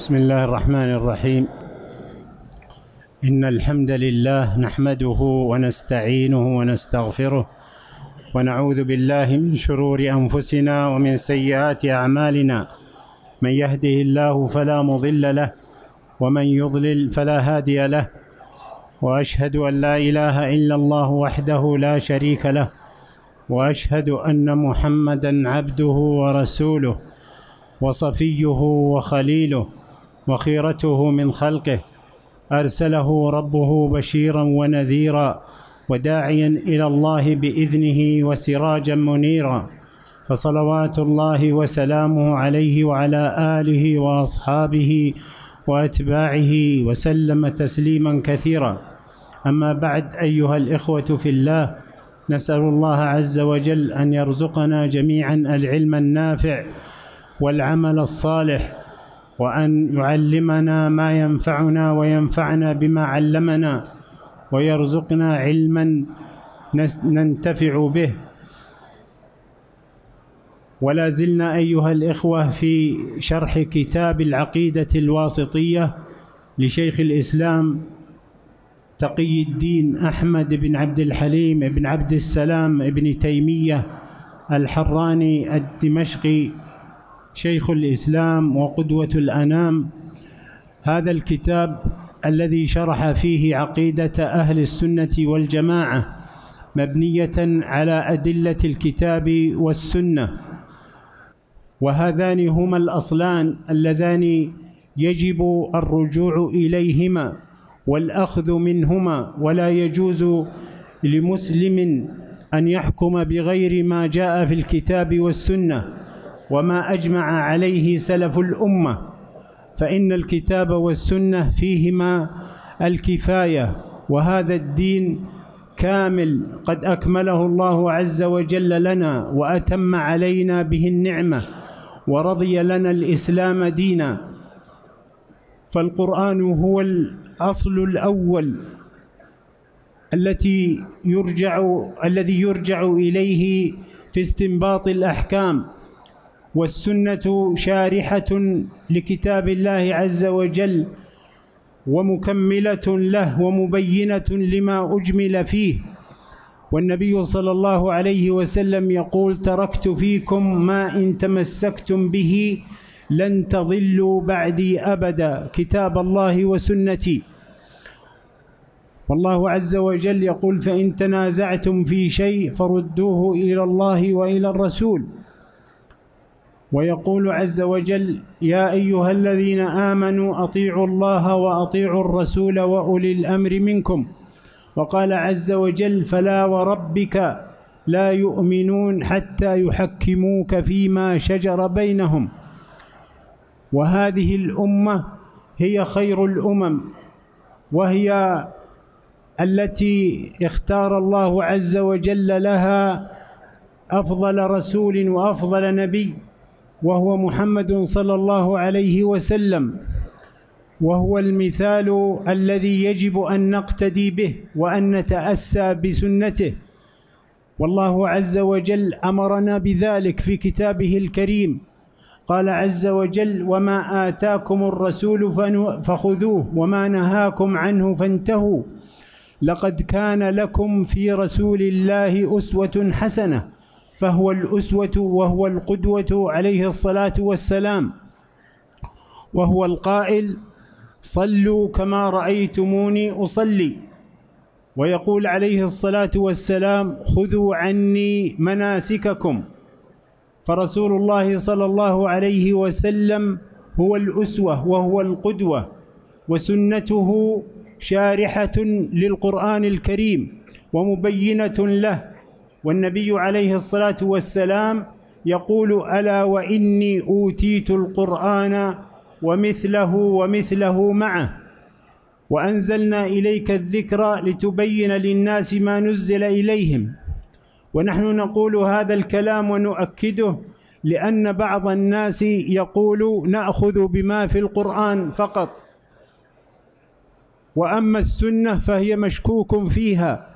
بسم الله الرحمن الرحيم إن الحمد لله نحمده ونستعينه ونستغفره ونعوذ بالله من شرور أنفسنا ومن سيئات أعمالنا من يهده الله فلا مضل له ومن يضلل فلا هادي له وأشهد أن لا إله إلا الله وحده لا شريك له وأشهد أن محمدا عبده ورسوله وصفيه وخليله وخيرته من خلقه ارسله ربه بشيرا ونذيرا وداعيا الى الله باذنه وسراجا منيرا فصلوات الله وسلامه عليه وعلى اله واصحابه واتباعه وسلم تسليما كثيرا اما بعد ايها الاخوه في الله نسال الله عز وجل ان يرزقنا جميعا العلم النافع والعمل الصالح وان يعلمنا ما ينفعنا وينفعنا بما علمنا ويرزقنا علما ننتفع به ولا زلنا ايها الاخوه في شرح كتاب العقيده الواسطيه لشيخ الاسلام تقي الدين احمد بن عبد الحليم بن عبد السلام بن تيميه الحراني الدمشقي شيخ الإسلام وقدوة الأنام هذا الكتاب الذي شرح فيه عقيدة أهل السنة والجماعة مبنية على أدلة الكتاب والسنة وهذان هما الأصلان اللذان يجب الرجوع إليهما والأخذ منهما ولا يجوز لمسلم أن يحكم بغير ما جاء في الكتاب والسنة وما أجمع عليه سلف الأمة فإن الكتاب والسنة فيهما الكفاية وهذا الدين كامل قد أكمله الله عز وجل لنا وأتم علينا به النعمة ورضي لنا الإسلام دينا فالقرآن هو الأصل الأول التي يرجع الذي يرجع إليه في استنباط الأحكام والسنه شارحه لكتاب الله عز وجل ومكمله له ومبينه لما اجمل فيه والنبي صلى الله عليه وسلم يقول تركت فيكم ما ان تمسكتم به لن تضلوا بعدي ابدا كتاب الله وسنتي والله عز وجل يقول فان تنازعتم في شيء فردوه الى الله والى الرسول ويقول عز وجل يا ايها الذين امنوا اطيعوا الله واطيعوا الرسول واولي الامر منكم وقال عز وجل فلا وربك لا يؤمنون حتى يحكموك فيما شجر بينهم وهذه الامه هي خير الامم وهي التي اختار الله عز وجل لها افضل رسول وافضل نبي وهو محمد صلى الله عليه وسلم وهو المثال الذي يجب ان نقتدي به وان نتاسى بسنته والله عز وجل امرنا بذلك في كتابه الكريم قال عز وجل وما اتاكم الرسول فخذوه وما نهاكم عنه فانتهوا لقد كان لكم في رسول الله اسوه حسنه فهو الأسوة وهو القدوة عليه الصلاة والسلام وهو القائل صلوا كما رأيتموني أصلي ويقول عليه الصلاة والسلام خذوا عني مناسككم فرسول الله صلى الله عليه وسلم هو الأسوة وهو القدوة وسنته شارحة للقرآن الكريم ومبينة له والنبي عليه الصلاة والسلام يقول ألا وإني أوتيت القرآن ومثله ومثله معه وأنزلنا إليك الذكر لتبين للناس ما نزل إليهم ونحن نقول هذا الكلام ونؤكده لأن بعض الناس يقول نأخذ بما في القرآن فقط وأما السنة فهي مشكوك فيها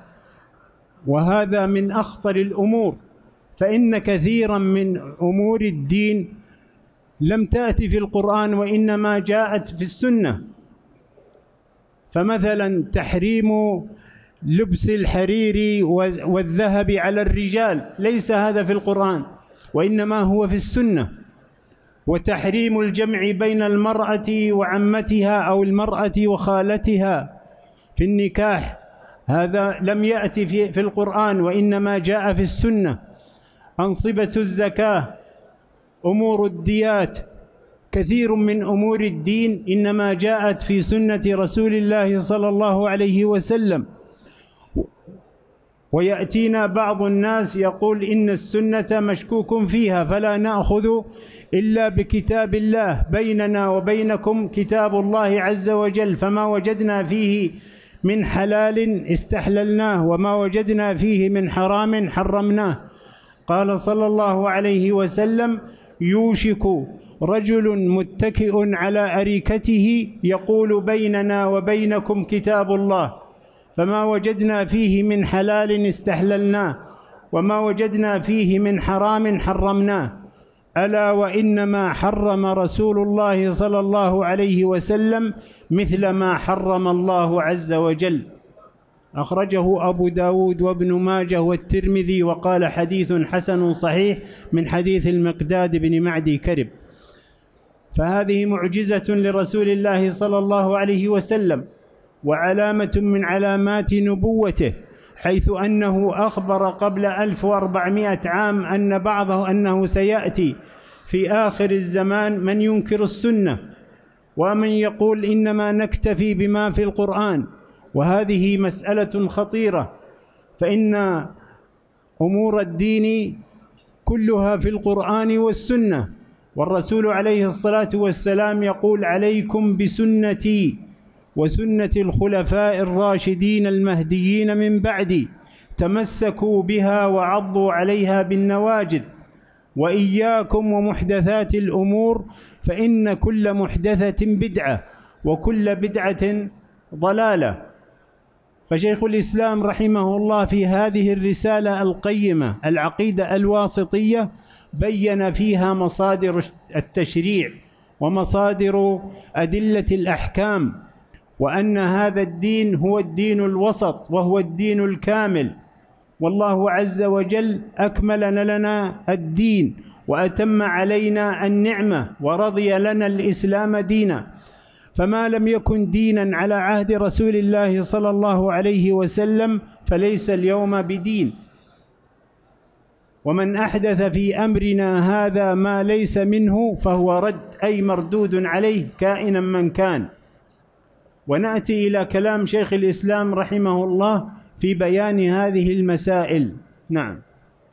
وهذا من اخطر الامور فان كثيرا من امور الدين لم تاتي في القران وانما جاءت في السنه فمثلا تحريم لبس الحرير والذهب على الرجال ليس هذا في القرآن وإنما هو في السنة وتحريم الجمع بين المرأة وعمتها أو المرأة وخالتها في النكاح هذا لم يأتي في, في القرآن وإنما جاء في السنة أنصبة الزكاة أمور الديات كثير من أمور الدين إنما جاءت في سنة رسول الله صلى الله عليه وسلم ويأتينا بعض الناس يقول إن السنة مشكوك فيها فلا نأخذ إلا بكتاب الله بيننا وبينكم كتاب الله عز وجل فما وجدنا فيه من حلال استحللناه وما وجدنا فيه من حرام حرمناه قال صلى الله عليه وسلم يوشك رجل متكئ على أريكته يقول بيننا وبينكم كتاب الله فما وجدنا فيه من حلال استحللناه وما وجدنا فيه من حرام حرمناه الا وانما حرم رسول الله صلى الله عليه وسلم مثل ما حرم الله عز وجل أخرجه أبو داود وابن ماجه والترمذي وقال حديث حسن صحيح من حديث المقداد بن معدي كرب فهذه معجزة لرسول الله صلى الله عليه وسلم وعلامة من علامات نبوته حيث أنه أخبر قبل 1400 عام أن بعضه أنه سيأتي في آخر الزمان من ينكر السنة ومن يقول إنما نكتفي بما في القرآن وهذه مسألة خطيرة فإن أمور الدين كلها في القرآن والسنة والرسول عليه الصلاة والسلام يقول عليكم بسنتي وسنة الخلفاء الراشدين المهديين من بعدي تمسكوا بها وعضوا عليها بالنواجذ وإياكم ومحدثات الأمور فإن كل محدثة بدعة وكل بدعة ضلالة فشيخ الإسلام رحمه الله في هذه الرسالة القيمة العقيدة الواسطية بين فيها مصادر التشريع ومصادر أدلة الأحكام وان هذا الدين هو الدين الوسط وهو الدين الكامل والله عز وجل اكمل لنا الدين واتم علينا النعمه ورضي لنا الاسلام دينا فما لم يكن دينا على عهد رسول الله صلى الله عليه وسلم فليس اليوم بدين ومن احدث في امرنا هذا ما ليس منه فهو رد اي مردود عليه كائنا من كان وناتي الى كلام شيخ الاسلام رحمه الله في بيان هذه المسائل نعم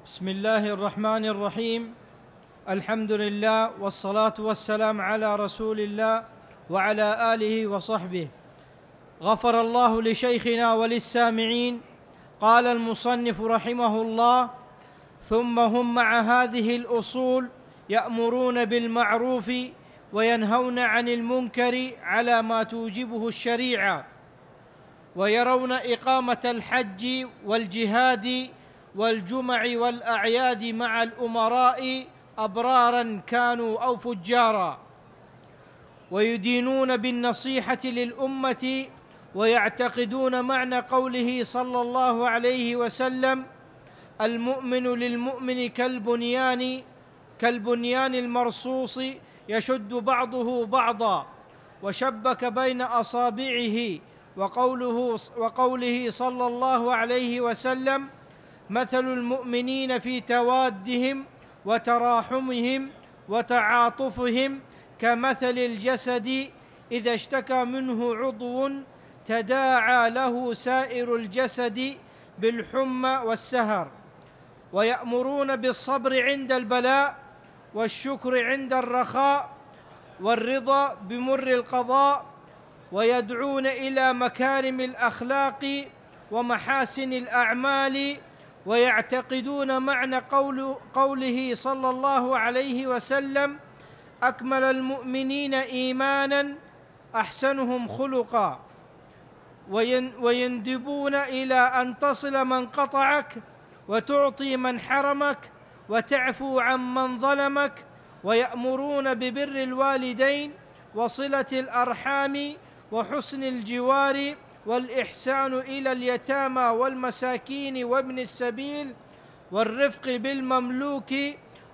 بسم الله الرحمن الرحيم الحمد لله والصلاه والسلام على رسول الله وعلى اله وصحبه غفر الله لشيخنا وللسامعين قال المصنف رحمه الله ثم هم مع هذه الاصول يامرون بالمعروف وينهون عن المنكر على ما توجبه الشريعه ويرون اقامه الحج والجهاد والجمع والاعياد مع الامراء ابرارا كانوا او فجارا ويدينون بالنصيحه للامه ويعتقدون معنى قوله صلى الله عليه وسلم المؤمن للمؤمن كالبنيان كالبنيان المرصوص يشد بعضه بعضا وشبك بين اصابعه وقوله وقوله صلى الله عليه وسلم مثل المؤمنين في توادهم وتراحمهم وتعاطفهم كمثل الجسد اذا اشتكى منه عضو تداعى له سائر الجسد بالحمى والسهر ويامرون بالصبر عند البلاء والشكر عند الرخاء والرضا بمر القضاء ويدعون الى مكارم الاخلاق ومحاسن الاعمال ويعتقدون معنى قول قوله صلى الله عليه وسلم اكمل المؤمنين ايمانا احسنهم خلقا ويندبون الى ان تصل من قطعك وتعطي من حرمك وتعفو عمن ظلمك ويأمرون ببر الوالدين وصلة الأرحام وحسن الجوار والإحسان إلى اليتامى والمساكين وابن السبيل والرفق بالمملوك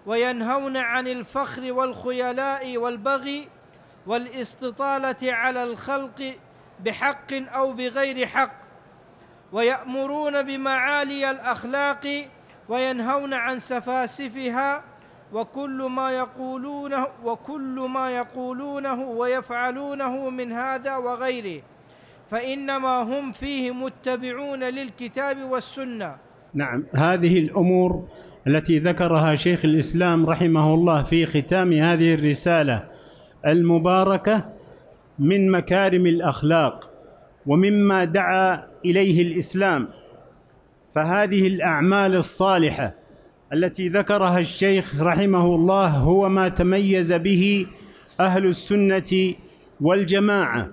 وينهون عن الفخر والخيلاء والبغي والاستطالة على الخلق بحق أو بغير حق ويأمرون بمعالي الأخلاق وينهون عن سفاسفها وكل ما يقولونه وكل ما يقولونه ويفعلونه من هذا وغيره فإنما هم فيه متبعون للكتاب والسنة نعم هذه الأمور التي ذكرها شيخ الإسلام رحمه الله في ختام هذه الرسالة المباركة من مكارم الأخلاق ومما دعا إليه الإسلام فهذه الاعمال الصالحه التي ذكرها الشيخ رحمه الله هو ما تميز به اهل السنه والجماعه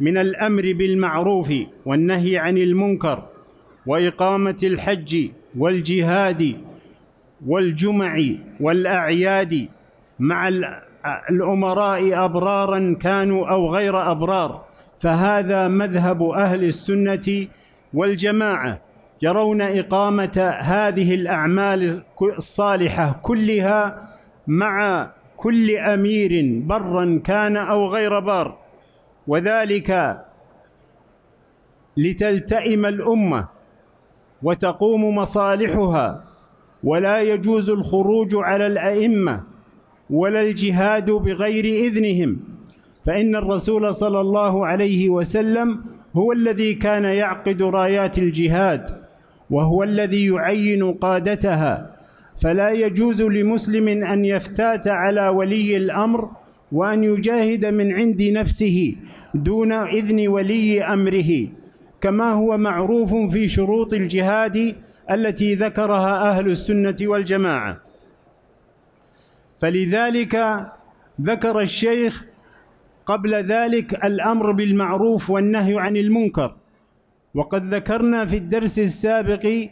من الامر بالمعروف والنهي عن المنكر واقامه الحج والجهاد والجمع والاعياد مع الامراء ابرارا كانوا او غير ابرار فهذا مذهب اهل السنه والجماعه يرون اقامه هذه الاعمال الصالحه كلها مع كل امير برا كان او غير بار وذلك لتلتئم الامه وتقوم مصالحها ولا يجوز الخروج على الائمه ولا الجهاد بغير اذنهم فان الرسول صلى الله عليه وسلم هو الذي كان يعقد رايات الجهاد وهو الذي يعين قادتها فلا يجوز لمسلم ان يفتات على ولي الامر وان يجاهد من عند نفسه دون اذن ولي امره كما هو معروف في شروط الجهاد التي ذكرها اهل السنه والجماعه فلذلك ذكر الشيخ قبل ذلك الامر بالمعروف والنهي عن المنكر وقد ذكرنا في الدرس السابق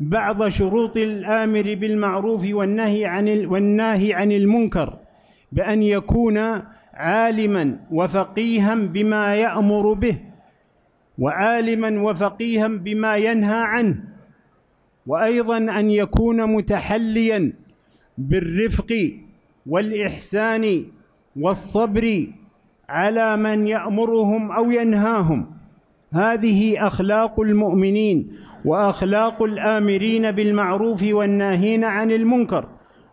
بعض شروط الآمر بالمعروف والنهي عن والناهي عن المنكر بأن يكون عالما وفقيها بما يأمر به وعالما وفقيها بما ينهى عنه وأيضا أن يكون متحليا بالرفق والإحسان والصبر على من يأمرهم أو ينهاهم هذه اخلاق المؤمنين واخلاق الامرين بالمعروف والناهين عن المنكر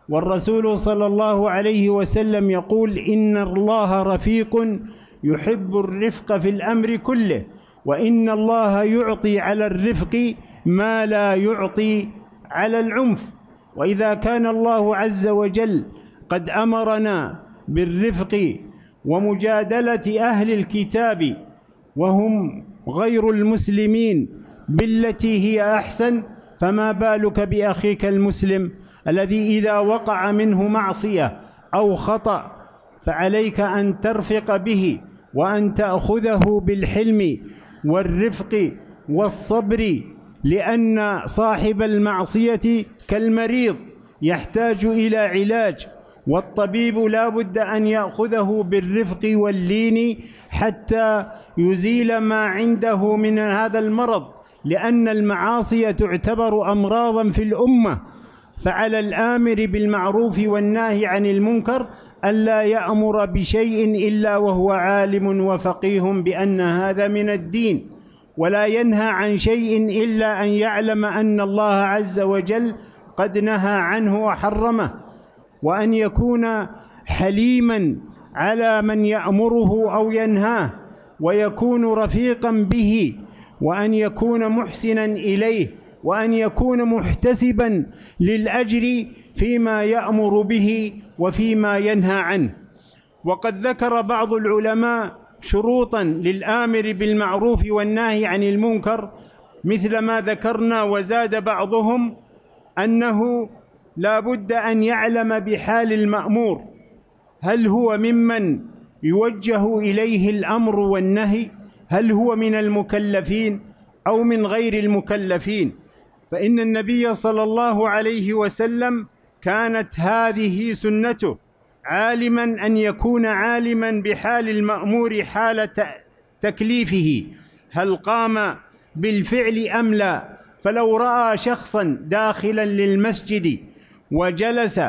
والرسول صلى الله عليه وسلم يقول ان الله رفيق يحب الرفق في الامر كله وان الله يعطي على الرفق ما لا يعطي على العنف واذا كان الله عز وجل قد امرنا بالرفق ومجادله اهل الكتاب وهم غير المسلمين بالتي هي أحسن فما بالك بأخيك المسلم الذي إذا وقع منه معصية أو خطأ فعليك أن ترفق به وأن تأخذه بالحلم والرفق والصبر لأن صاحب المعصية كالمريض يحتاج إلى علاج والطبيب لا بد أن يأخذه بالرفق واللين حتى يزيل ما عنده من هذا المرض لأن المعاصي تعتبر أمراضا في الأمة فعلى الآمر بالمعروف والناهي عن المنكر ألا يأمر بشيء إلا وهو عالم وفقيه بأن هذا من الدين ولا ينهى عن شيء إلا أن يعلم أن الله عز وجل قد نهى عنه وحرمه وأن يكون حليما على من يأمره أو ينهاه ويكون رفيقا به وأن يكون محسنا إليه وأن يكون محتسبا للأجر فيما يأمر به وفيما ينهى عنه وقد ذكر بعض العلماء شروطا للآمر بالمعروف والناهي عن المنكر مثل ما ذكرنا وزاد بعضهم أنه لا بد أن يعلم بحال المأمور هل هو ممن يوجه إليه الأمر والنهي هل هو من المكلفين أو من غير المكلفين فإن النبي صلى الله عليه وسلم كانت هذه سنته عالما أن يكون عالما بحال المأمور حال تكليفه هل قام بالفعل أم لا فلو رأى شخصا داخلا للمسجد وجلس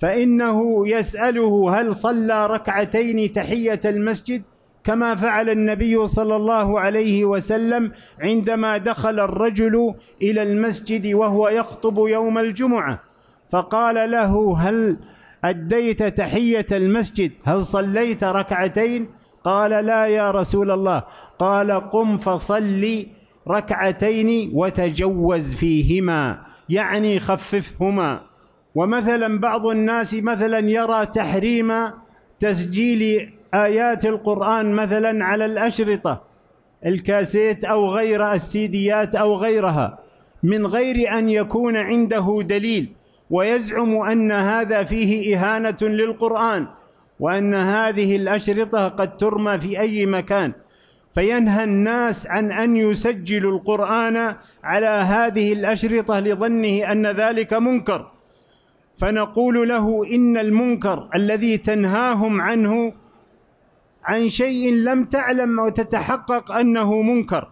فانه يساله هل صلى ركعتين تحيه المسجد كما فعل النبي صلى الله عليه وسلم عندما دخل الرجل الى المسجد وهو يخطب يوم الجمعه فقال له هل اديت تحيه المسجد هل صليت ركعتين قال لا يا رسول الله قال قم فصلي ركعتين وتجوز فيهما يعني خففهما ومثلا بعض الناس مثلا يرى تحريم تسجيل ايات القران مثلا على الاشرطه الكاسيت او غير السيديات او غيرها من غير ان يكون عنده دليل ويزعم ان هذا فيه اهانه للقران وان هذه الاشرطه قد ترمى في اي مكان فينهى الناس عن ان يسجلوا القران على هذه الاشرطه لظنه ان ذلك منكر فنقول له ان المنكر الذي تنهاهم عنه عن شيء لم تعلم او تتحقق انه منكر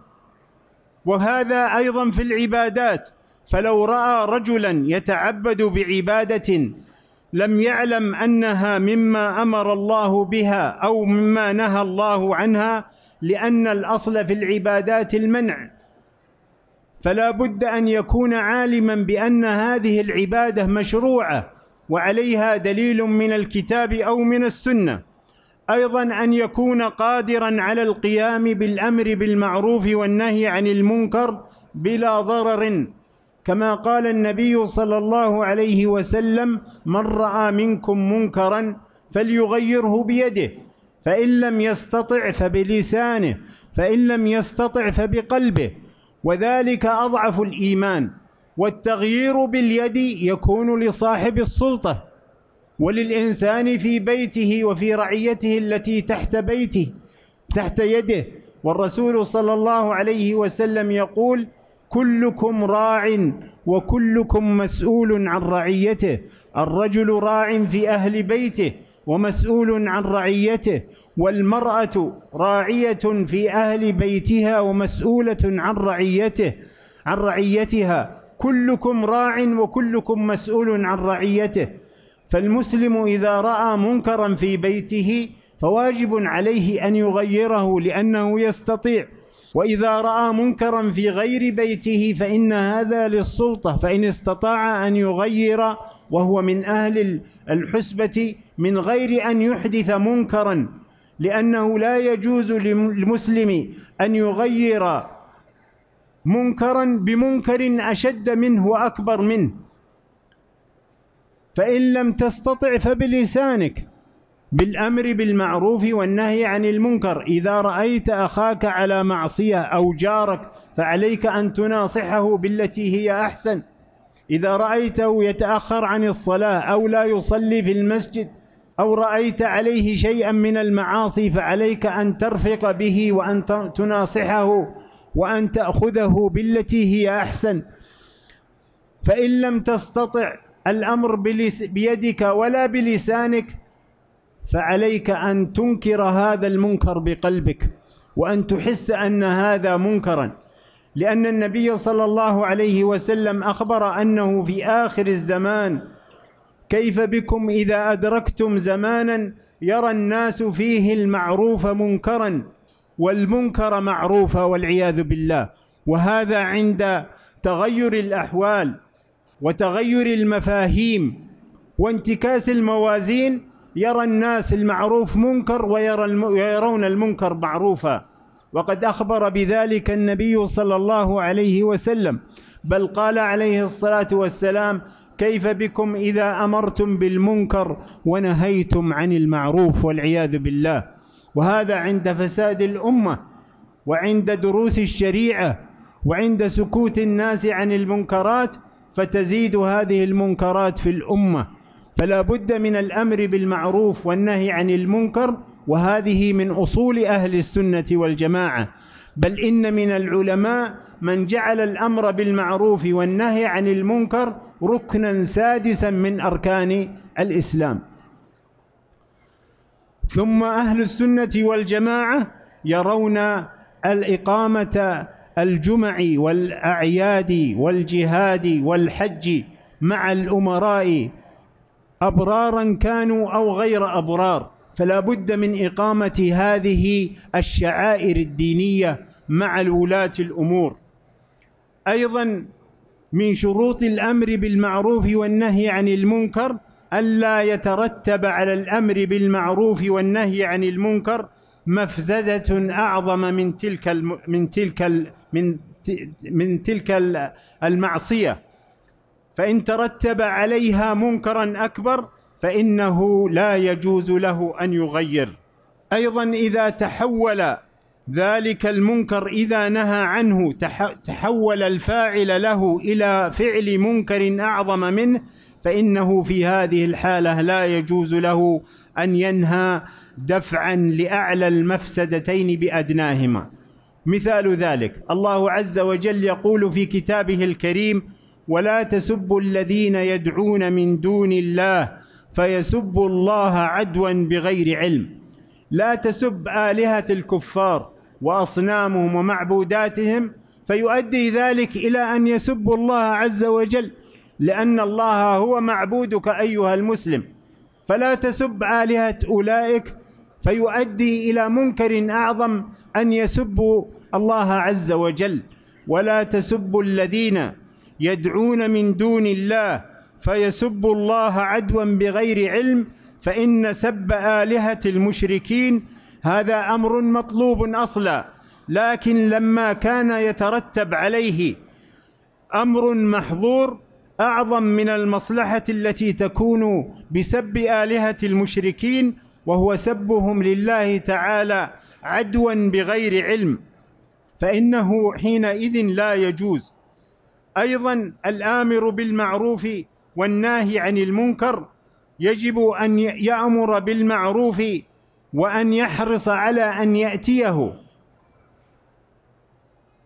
وهذا ايضا في العبادات فلو راى رجلا يتعبد بعباده لم يعلم انها مما امر الله بها او مما نهى الله عنها لان الاصل في العبادات المنع فلا بد ان يكون عالما بان هذه العباده مشروعه وعليها دليل من الكتاب او من السنه ايضا ان يكون قادرا على القيام بالامر بالمعروف والنهي عن المنكر بلا ضرر كما قال النبي صلى الله عليه وسلم من راى منكم منكرا فليغيره بيده فإن لم يستطع فبلسانه فإن لم يستطع فبقلبه وذلك أضعف الإيمان والتغيير باليد يكون لصاحب السلطة وللإنسان في بيته وفي رعيته التي تحت بيته تحت يده والرسول صلى الله عليه وسلم يقول كلكم راع وكلكم مسؤول عن رعيته الرجل راع في أهل بيته ومسؤول عن رعيته والمرأة راعية في أهل بيتها ومسؤولة عن رعيته عن رعيتها كلكم راع وكلكم مسؤول عن رعيته فالمسلم إذا رأى منكرا في بيته فواجب عليه أن يغيره لأنه يستطيع وإذا رأى منكرا في غير بيته فإن هذا للسلطة فإن استطاع أن يغير وهو من أهل الحسبة من غير أن يحدث منكرا لأنه لا يجوز للمسلم أن يغير منكرا بمنكر أشد منه وأكبر منه فإن لم تستطع فبلسانك بالامر بالمعروف والنهي عن المنكر اذا رايت اخاك على معصيه او جارك فعليك ان تناصحه بالتي هي احسن اذا رايته يتاخر عن الصلاه او لا يصلي في المسجد او رايت عليه شيئا من المعاصي فعليك ان ترفق به وان تناصحه وان تاخذه بالتي هي احسن فان لم تستطع الامر بيدك ولا بلسانك فعليك أن تنكر هذا المنكر بقلبك وأن تحس أن هذا منكرا لأن النبي صلى الله عليه وسلم أخبر أنه في آخر الزمان كيف بكم إذا أدركتم زمانا يرى الناس فيه المعروف منكرا والمنكر معروفا والعياذ بالله وهذا عند تغير الأحوال وتغير المفاهيم وانتكاس الموازين يرى الناس المعروف منكر ويرى ويرون المنكر معروفا وقد أخبر بذلك النبي صلى الله عليه وسلم بل قال عليه الصلاة والسلام كيف بكم إذا أمرتم بالمنكر ونهيتم عن المعروف والعياذ بالله وهذا عند فساد الأمة وعند دروس الشريعة وعند سكوت الناس عن المنكرات فتزيد هذه المنكرات في الأمة فلا بد من الامر بالمعروف والنهي عن المنكر وهذه من اصول اهل السنه والجماعه بل ان من العلماء من جعل الامر بالمعروف والنهي عن المنكر ركنا سادسا من اركان الاسلام ثم اهل السنه والجماعه يرون الاقامه الجمع والاعياد والجهاد والحج مع الامراء أبرارا كانوا أو غير أبرار فلا بد من إقامة هذه الشعائر الدينية مع الولاة الأمور أيضا من شروط الأمر بالمعروف والنهي عن المنكر ألا يترتب على الأمر بالمعروف والنهي عن المنكر مفزدة أعظم من تلك من تلك من من تلك المعصية فان ترتب عليها منكرا اكبر فانه لا يجوز له ان يغير ايضا اذا تحول ذلك المنكر اذا نهى عنه تحول الفاعل له الى فعل منكر اعظم منه فانه في هذه الحاله لا يجوز له ان ينهى دفعا لاعلى المفسدتين بادناهما مثال ذلك الله عز وجل يقول في كتابه الكريم ولا تسبوا الذين يدعون من دون الله فيسبوا الله عدوا بغير علم لا تسب آلهة الكفار وأصنامهم ومعبوداتهم فيؤدي ذلك إلى أن يسبوا الله عز وجل لأن الله هو معبودك أيها المسلم فلا تسب آلهة أولئك فيؤدي إلى منكر أعظم أن يسبوا الله عز وجل ولا تسبوا الذين يدعون من دون الله فيسبوا الله عدوا بغير علم فإن سب آلهة المشركين هذا أمر مطلوب أصلا لكن لما كان يترتب عليه أمر محظور أعظم من المصلحة التي تكون بسب آلهة المشركين وهو سبهم لله تعالى عدوا بغير علم فإنه حينئذ لا يجوز ايضا الامر بالمعروف والناهي عن المنكر يجب ان يامر بالمعروف وان يحرص على ان ياتيه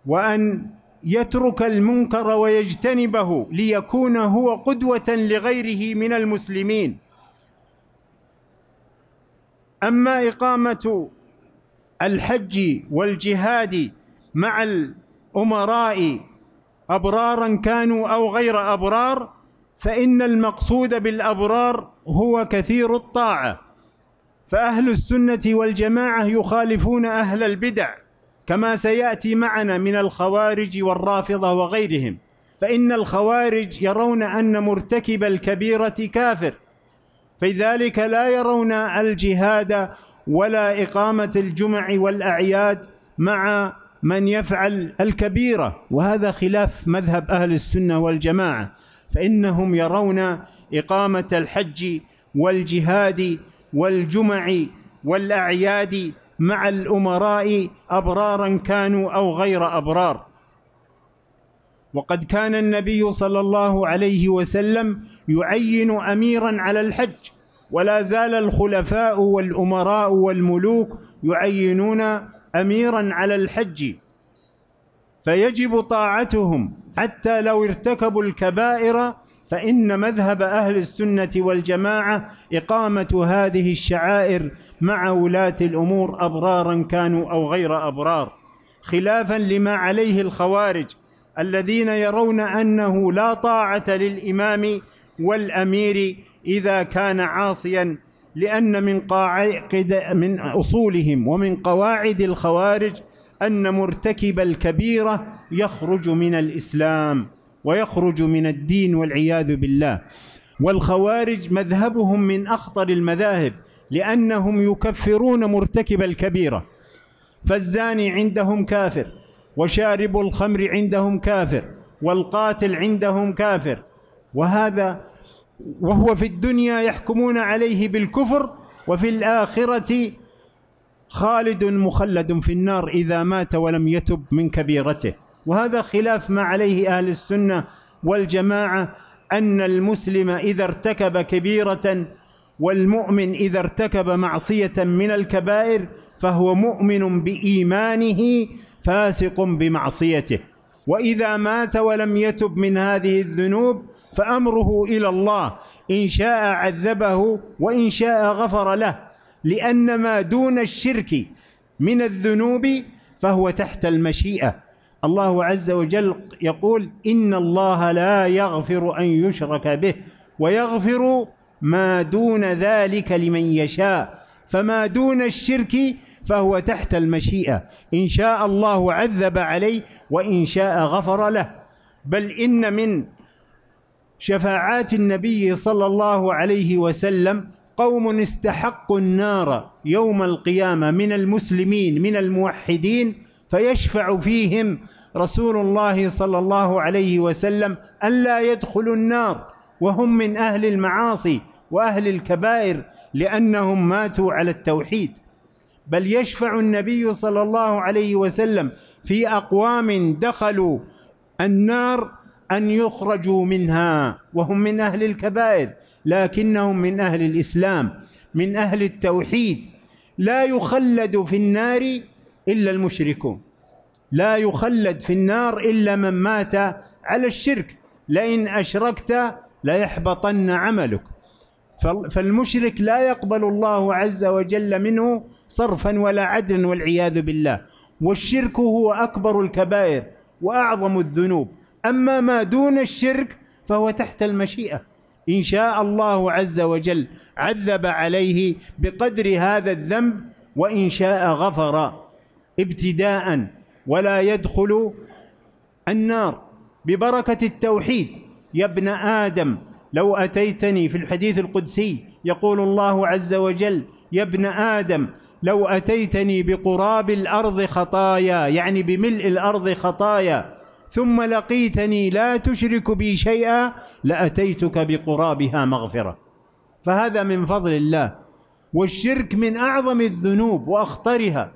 وان يترك المنكر ويجتنبه ليكون هو قدوه لغيره من المسلمين اما اقامه الحج والجهاد مع الامراء أبرارا كانوا أو غير أبرار فإن المقصود بالأبرار هو كثير الطاعة فأهل السنة والجماعة يخالفون أهل البدع كما سيأتي معنا من الخوارج والرافضة وغيرهم فإن الخوارج يرون أن مرتكب الكبيرة كافر فلذلك لا يرون الجهاد ولا إقامة الجمع والأعياد مع من يفعل الكبيرة وهذا خلاف مذهب أهل السنة والجماعة فإنهم يرون إقامة الحج والجهاد والجمع والأعياد مع الأمراء أبرارا كانوا أو غير أبرار وقد كان النبي صلى الله عليه وسلم يعين أميرا على الحج ولا زال الخلفاء والأمراء والملوك يعينون اميرا على الحج فيجب طاعتهم حتى لو ارتكبوا الكبائر فان مذهب اهل السنه والجماعه اقامه هذه الشعائر مع ولاه الامور ابرارا كانوا او غير ابرار خلافا لما عليه الخوارج الذين يرون انه لا طاعه للامام والامير اذا كان عاصيا لأن من قاعد من أصولهم ومن قواعد الخوارج أن مرتكب الكبيرة يخرج من الإسلام ويخرج من الدين والعياذ بالله والخوارج مذهبهم من أخطر المذاهب لأنهم يكفرون مرتكب الكبيرة فالزاني عندهم كافر وشارب الخمر عندهم كافر والقاتل عندهم كافر وهذا وهو في الدنيا يحكمون عليه بالكفر وفي الآخرة خالد مخلد في النار إذا مات ولم يتب من كبيرته وهذا خلاف ما عليه أهل السنة والجماعة أن المسلم إذا ارتكب كبيرة والمؤمن إذا ارتكب معصية من الكبائر فهو مؤمن بإيمانه فاسق بمعصيته وإذا مات ولم يتب من هذه الذنوب فامره الى الله ان شاء عذبه وان شاء غفر له لان ما دون الشرك من الذنوب فهو تحت المشيئه الله عز وجل يقول ان الله لا يغفر ان يشرك به ويغفر ما دون ذلك لمن يشاء فما دون الشرك فهو تحت المشيئه ان شاء الله عذب عليه وان شاء غفر له بل ان من شفاعات النبي صلى الله عليه وسلم قوم استحقوا النار يوم القيامه من المسلمين من الموحدين فيشفع فيهم رسول الله صلى الله عليه وسلم الا يدخلوا النار وهم من اهل المعاصي واهل الكبائر لانهم ماتوا على التوحيد بل يشفع النبي صلى الله عليه وسلم في اقوام دخلوا النار ان يخرجوا منها وهم من اهل الكبائر لكنهم من اهل الاسلام من اهل التوحيد لا يخلد في النار الا المشركون لا يخلد في النار الا من مات على الشرك لئن اشركت ليحبطن عملك فالمشرك لا يقبل الله عز وجل منه صرفا ولا عدلا والعياذ بالله والشرك هو اكبر الكبائر واعظم الذنوب أما ما دون الشرك فهو تحت المشيئة إن شاء الله عز وجل عذب عليه بقدر هذا الذنب وإن شاء غفر ابتداء ولا يدخل النار ببركة التوحيد يا ابن آدم لو أتيتني في الحديث القدسي يقول الله عز وجل يا ابن آدم لو أتيتني بقراب الأرض خطايا يعني بملء الأرض خطايا ثم لقيتني لا تشرك بي شيئا لأتيتك بقرابها مغفرة فهذا من فضل الله والشرك من أعظم الذنوب وأخطرها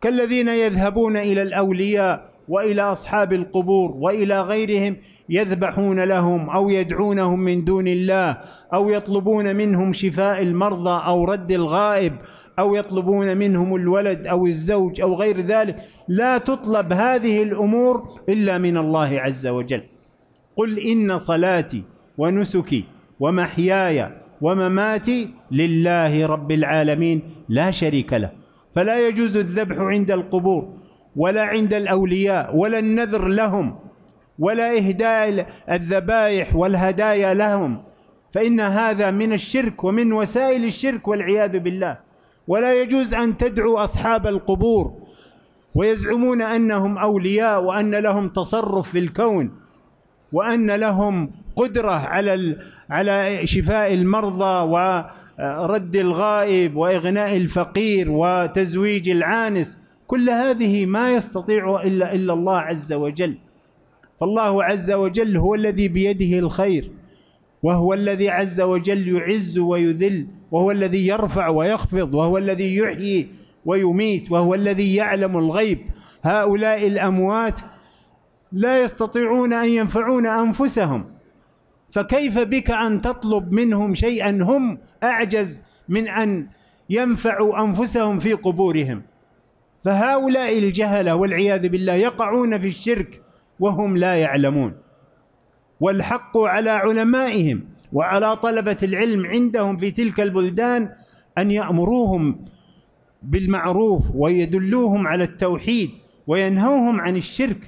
كالذين يذهبون إلى الأولياء والى اصحاب القبور والى غيرهم يذبحون لهم او يدعونهم من دون الله او يطلبون منهم شفاء المرضى او رد الغائب او يطلبون منهم الولد او الزوج او غير ذلك لا تطلب هذه الامور الا من الله عز وجل قل ان صلاتي ونسكي ومحياي ومماتي لله رب العالمين لا شريك له فلا يجوز الذبح عند القبور ولا عند الأولياء ولا النذر لهم ولا إهداء الذبائح والهدايا لهم فإن هذا من الشرك ومن وسائل الشرك والعياذ بالله ولا يجوز أن تدعو أصحاب القبور ويزعمون أنهم أولياء وأن لهم تصرف في الكون وأن لهم قدرة على على شفاء المرضى ورد الغائب وإغناء الفقير وتزويج العانس كل هذه ما يستطيعها إلا إلا الله عز وجل فالله عز وجل هو الذي بيده الخير وهو الذي عز وجل يعز ويذل وهو الذي يرفع ويخفض وهو الذي يحيي ويميت وهو الذي يعلم الغيب هؤلاء الأموات لا يستطيعون أن ينفعون أنفسهم فكيف بك أن تطلب منهم شيئا هم أعجز من أن ينفعوا أنفسهم في قبورهم فهؤلاء الجهله والعياذ بالله يقعون في الشرك وهم لا يعلمون والحق على علمائهم وعلى طلبه العلم عندهم في تلك البلدان ان يامروهم بالمعروف ويدلوهم على التوحيد وينهوهم عن الشرك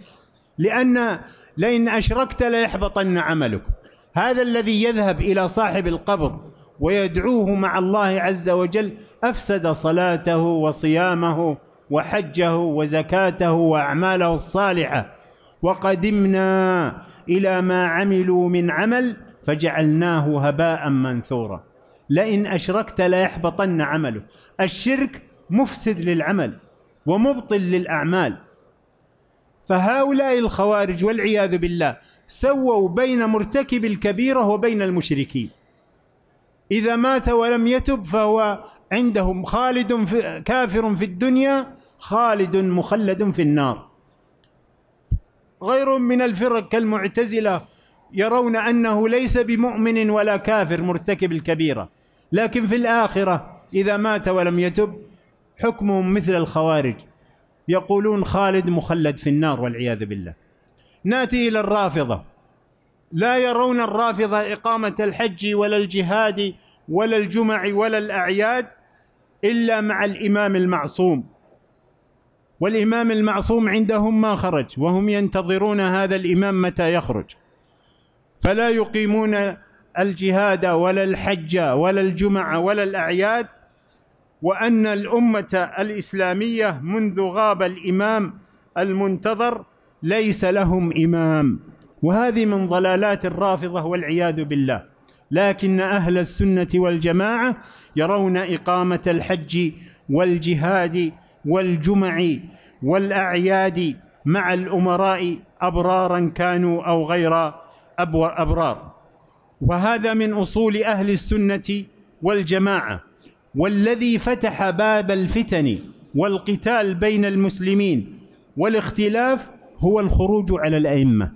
لان لئن اشركت ليحبطن عملك هذا الذي يذهب الى صاحب القبر ويدعوه مع الله عز وجل افسد صلاته وصيامه وحجه وزكاته واعماله الصالحه وقدمنا الى ما عملوا من عمل فجعلناه هباء منثورا لئن اشركت ليحبطن عمله الشرك مفسد للعمل ومبطل للاعمال فهؤلاء الخوارج والعياذ بالله سووا بين مرتكب الكبيره وبين المشركين اذا مات ولم يتب فهو عندهم خالد كافر في الدنيا خالد مخلد في النار غير من الفرق كالمعتزله يرون انه ليس بمؤمن ولا كافر مرتكب الكبيره لكن في الاخره اذا مات ولم يتب حكمهم مثل الخوارج يقولون خالد مخلد في النار والعياذ بالله ناتي الى الرافضه لا يرون الرافضه اقامه الحج ولا الجهاد ولا الجمع ولا الاعياد الا مع الامام المعصوم والإمام المعصوم عندهم ما خرج وهم ينتظرون هذا الإمام متى يخرج فلا يقيمون الجهاد ولا الحج ولا الجمعة ولا الأعياد وأن الأمة الإسلامية منذ غاب الإمام المنتظر ليس لهم إمام وهذه من ضلالات الرافضة والعياذ بالله لكن أهل السنة والجماعة يرون إقامة الحج والجهاد والجمع والاعياد مع الامراء ابرارا كانوا او غير ابرار وهذا من اصول اهل السنه والجماعه والذي فتح باب الفتن والقتال بين المسلمين والاختلاف هو الخروج على الائمه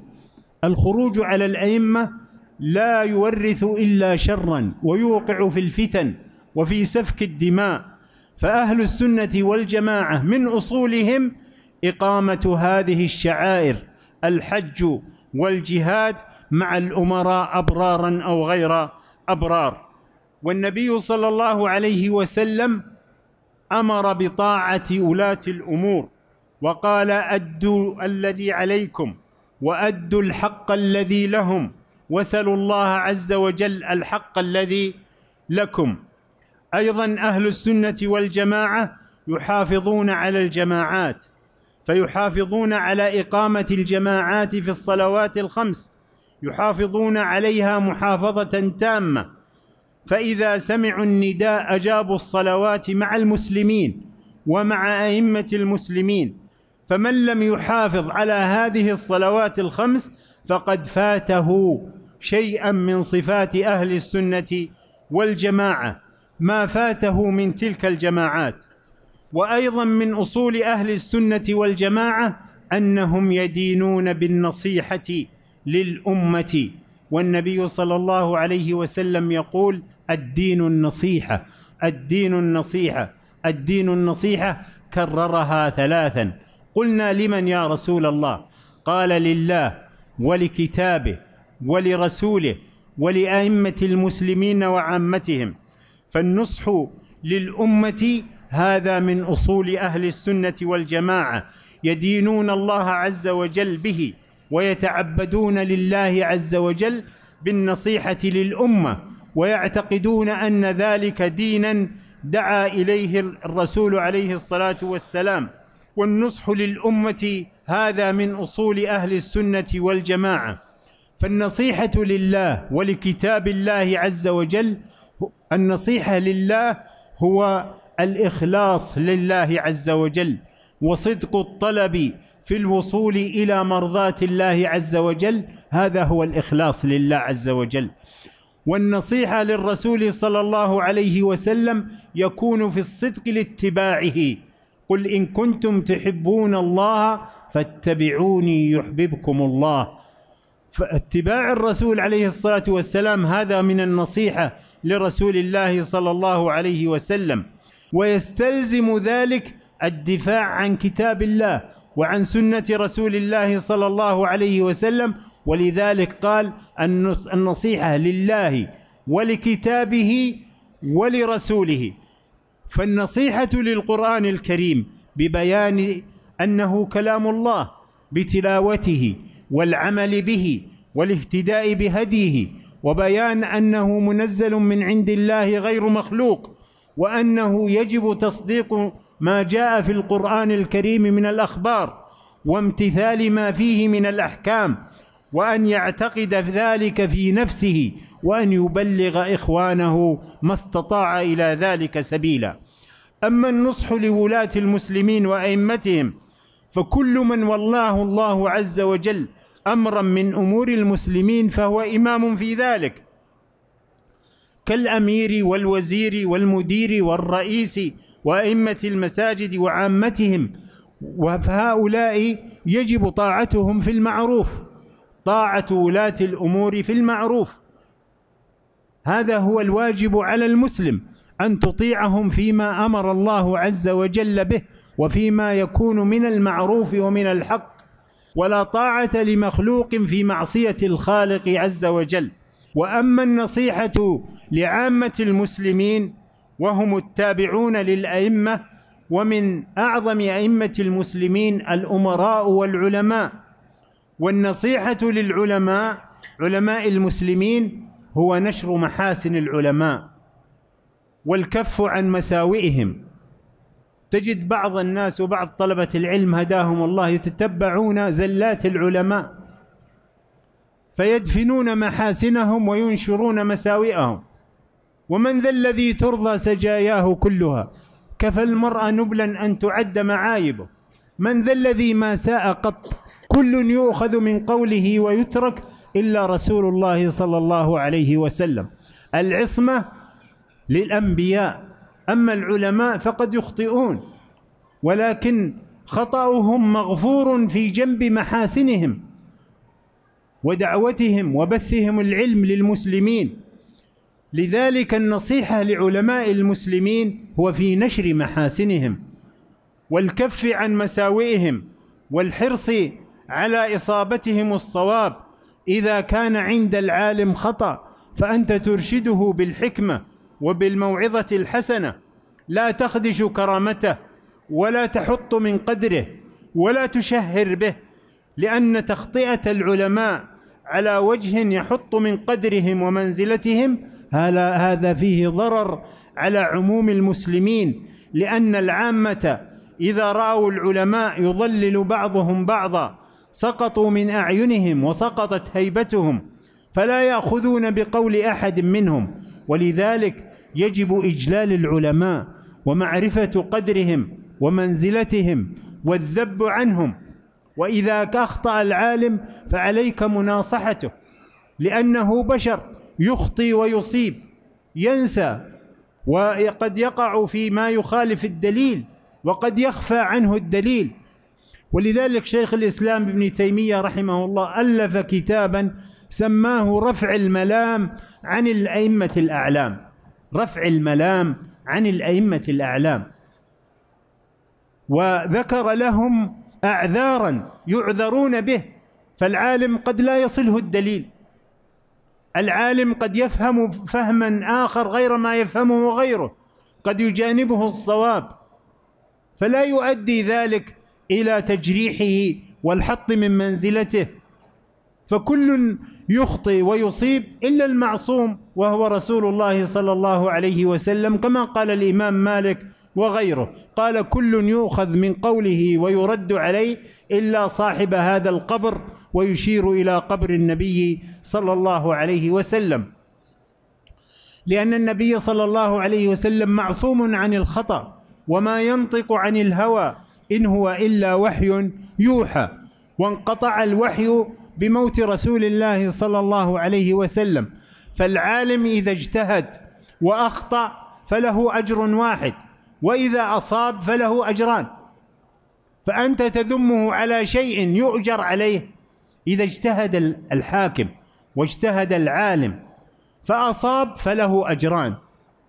الخروج على الائمه لا يورث الا شرا ويوقع في الفتن وفي سفك الدماء فأهل السنة والجماعة من أصولهم إقامة هذه الشعائر الحج والجهاد مع الأمراء أبرارا أو غير أبرار والنبي صلى الله عليه وسلم أمر بطاعة ولاة الأمور وقال أدوا الذي عليكم وأدوا الحق الذي لهم وسلوا الله عز وجل الحق الذي لكم ايضا اهل السنه والجماعه يحافظون على الجماعات فيحافظون على اقامه الجماعات في الصلوات الخمس يحافظون عليها محافظه تامه فاذا سمعوا النداء اجابوا الصلوات مع المسلمين ومع ائمه المسلمين فمن لم يحافظ على هذه الصلوات الخمس فقد فاته شيئا من صفات اهل السنه والجماعه ما فاته من تلك الجماعات وايضا من اصول اهل السنه والجماعه انهم يدينون بالنصيحه للامه والنبي صلى الله عليه وسلم يقول الدين النصيحه الدين النصيحه الدين النصيحه كررها ثلاثا قلنا لمن يا رسول الله قال لله ولكتابه ولرسوله ولائمه المسلمين وعامتهم فالنصح للامه هذا من اصول اهل السنه والجماعه يدينون الله عز وجل به ويتعبدون لله عز وجل بالنصيحه للامه ويعتقدون ان ذلك دينا دعا اليه الرسول عليه الصلاه والسلام والنصح للامه هذا من اصول اهل السنه والجماعه فالنصيحه لله ولكتاب الله عز وجل النصيحه لله هو الاخلاص لله عز وجل وصدق الطلب في الوصول الى مرضاه الله عز وجل هذا هو الاخلاص لله عز وجل والنصيحه للرسول صلى الله عليه وسلم يكون في الصدق لاتباعه قل ان كنتم تحبون الله فاتبعوني يحببكم الله فاتباع الرسول عليه الصلاه والسلام هذا من النصيحه لرسول الله صلى الله عليه وسلم ويستلزم ذلك الدفاع عن كتاب الله وعن سنة رسول الله صلى الله عليه وسلم ولذلك قال النصيحة لله ولكتابه ولرسوله فالنصيحة للقرآن الكريم ببيان أنه كلام الله بتلاوته والعمل به والاهتداء بهديه وبيان انه منزل من عند الله غير مخلوق وانه يجب تصديق ما جاء في القران الكريم من الاخبار وامتثال ما فيه من الاحكام وان يعتقد ذلك في نفسه وان يبلغ اخوانه ما استطاع الى ذلك سبيلا اما النصح لولاه المسلمين وائمتهم فكل من والله الله عز وجل امرا من امور المسلمين فهو امام في ذلك كالامير والوزير والمدير والرئيس وائمه المساجد وعامتهم فهؤلاء يجب طاعتهم في المعروف طاعه ولاه الامور في المعروف هذا هو الواجب على المسلم ان تطيعهم فيما امر الله عز وجل به وفيما يكون من المعروف ومن الحق ولا طاعة لمخلوق في معصية الخالق عز وجل وأما النصيحة لعامة المسلمين وهم التابعون للأئمة ومن أعظم أئمة المسلمين الأمراء والعلماء والنصيحة للعلماء علماء المسلمين هو نشر محاسن العلماء والكف عن مساوئهم تجد بعض الناس وبعض طلبة العلم هداهم الله يتتبعون زلات العلماء فيدفنون محاسنهم وينشرون مساوئهم ومن ذا الذي ترضى سجاياه كلها كفى المرأة نبلا أن تعد معايبه من ذا الذي ما ساء قط كل يؤخذ من قوله ويترك إلا رسول الله صلى الله عليه وسلم العصمة للأنبياء اما العلماء فقد يخطئون ولكن خطاهم مغفور في جنب محاسنهم ودعوتهم وبثهم العلم للمسلمين لذلك النصيحه لعلماء المسلمين هو في نشر محاسنهم والكف عن مساوئهم والحرص على اصابتهم الصواب اذا كان عند العالم خطأ فانت ترشده بالحكمه وبالموعظه الحسنه لا تخدش كرامته ولا تحط من قدره ولا تشهر به لان تخطئه العلماء على وجه يحط من قدرهم ومنزلتهم هذا فيه ضرر على عموم المسلمين لان العامه اذا راوا العلماء يضلل بعضهم بعضا سقطوا من اعينهم وسقطت هيبتهم فلا ياخذون بقول احد منهم ولذلك يجب إجلال العلماء ومعرفة قدرهم ومنزلتهم والذب عنهم وإذا أخطأ العالم فعليك مناصحته لأنه بشر يخطي ويصيب ينسى وقد يقع في ما يخالف الدليل وقد يخفى عنه الدليل ولذلك شيخ الإسلام ابن تيمية رحمه الله ألف كتابا سماه رفع الملام عن الأئمة الأعلام رفع الملام عن الائمه الاعلام وذكر لهم اعذارا يعذرون به فالعالم قد لا يصله الدليل العالم قد يفهم فهما اخر غير ما يفهمه غيره قد يجانبه الصواب فلا يؤدي ذلك الى تجريحه والحط من منزلته فكل يخطئ ويصيب الا المعصوم وهو رسول الله صلى الله عليه وسلم كما قال الامام مالك وغيره قال كل يؤخذ من قوله ويرد عليه الا صاحب هذا القبر ويشير الى قبر النبي صلى الله عليه وسلم لان النبي صلى الله عليه وسلم معصوم عن الخطا وما ينطق عن الهوى ان هو الا وحي يوحى وانقطع الوحي بموت رسول الله صلى الله عليه وسلم فالعالم اذا اجتهد واخطا فله اجر واحد واذا اصاب فله اجران فانت تذمه على شيء يؤجر عليه اذا اجتهد الحاكم واجتهد العالم فاصاب فله اجران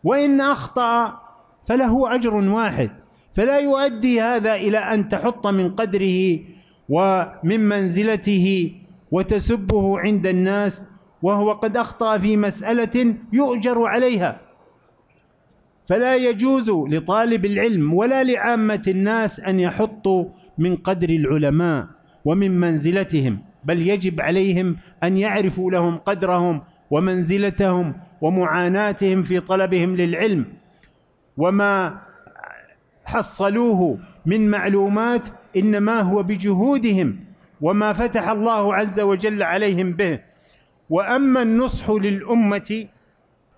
وان اخطا فله اجر واحد فلا يؤدي هذا الى ان تحط من قدره ومن منزلته وتسبه عند الناس وهو قد اخطا في مساله يؤجر عليها فلا يجوز لطالب العلم ولا لعامه الناس ان يحطوا من قدر العلماء ومن منزلتهم بل يجب عليهم ان يعرفوا لهم قدرهم ومنزلتهم ومعاناتهم في طلبهم للعلم وما حصلوه من معلومات انما هو بجهودهم وما فتح الله عز وجل عليهم به واما النصح للامه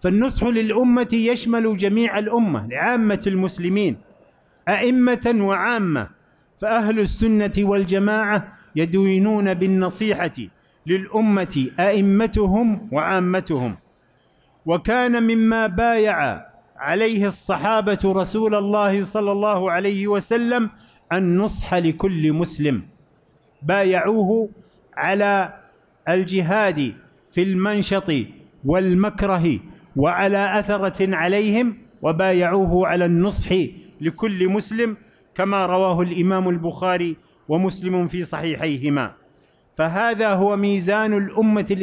فالنصح للامه يشمل جميع الامه لعامه المسلمين ائمه وعامه فاهل السنه والجماعه يدينون بالنصيحه للامه ائمتهم وعامتهم وكان مما بايع عليه الصحابه رسول الله صلى الله عليه وسلم النصح لكل مسلم بايعوه على الجهاد في المنشط والمكره وعلى أثرة عليهم وبايعوه على النصح لكل مسلم كما رواه الإمام البخاري ومسلم في صحيحيهما فهذا هو ميزان الأمة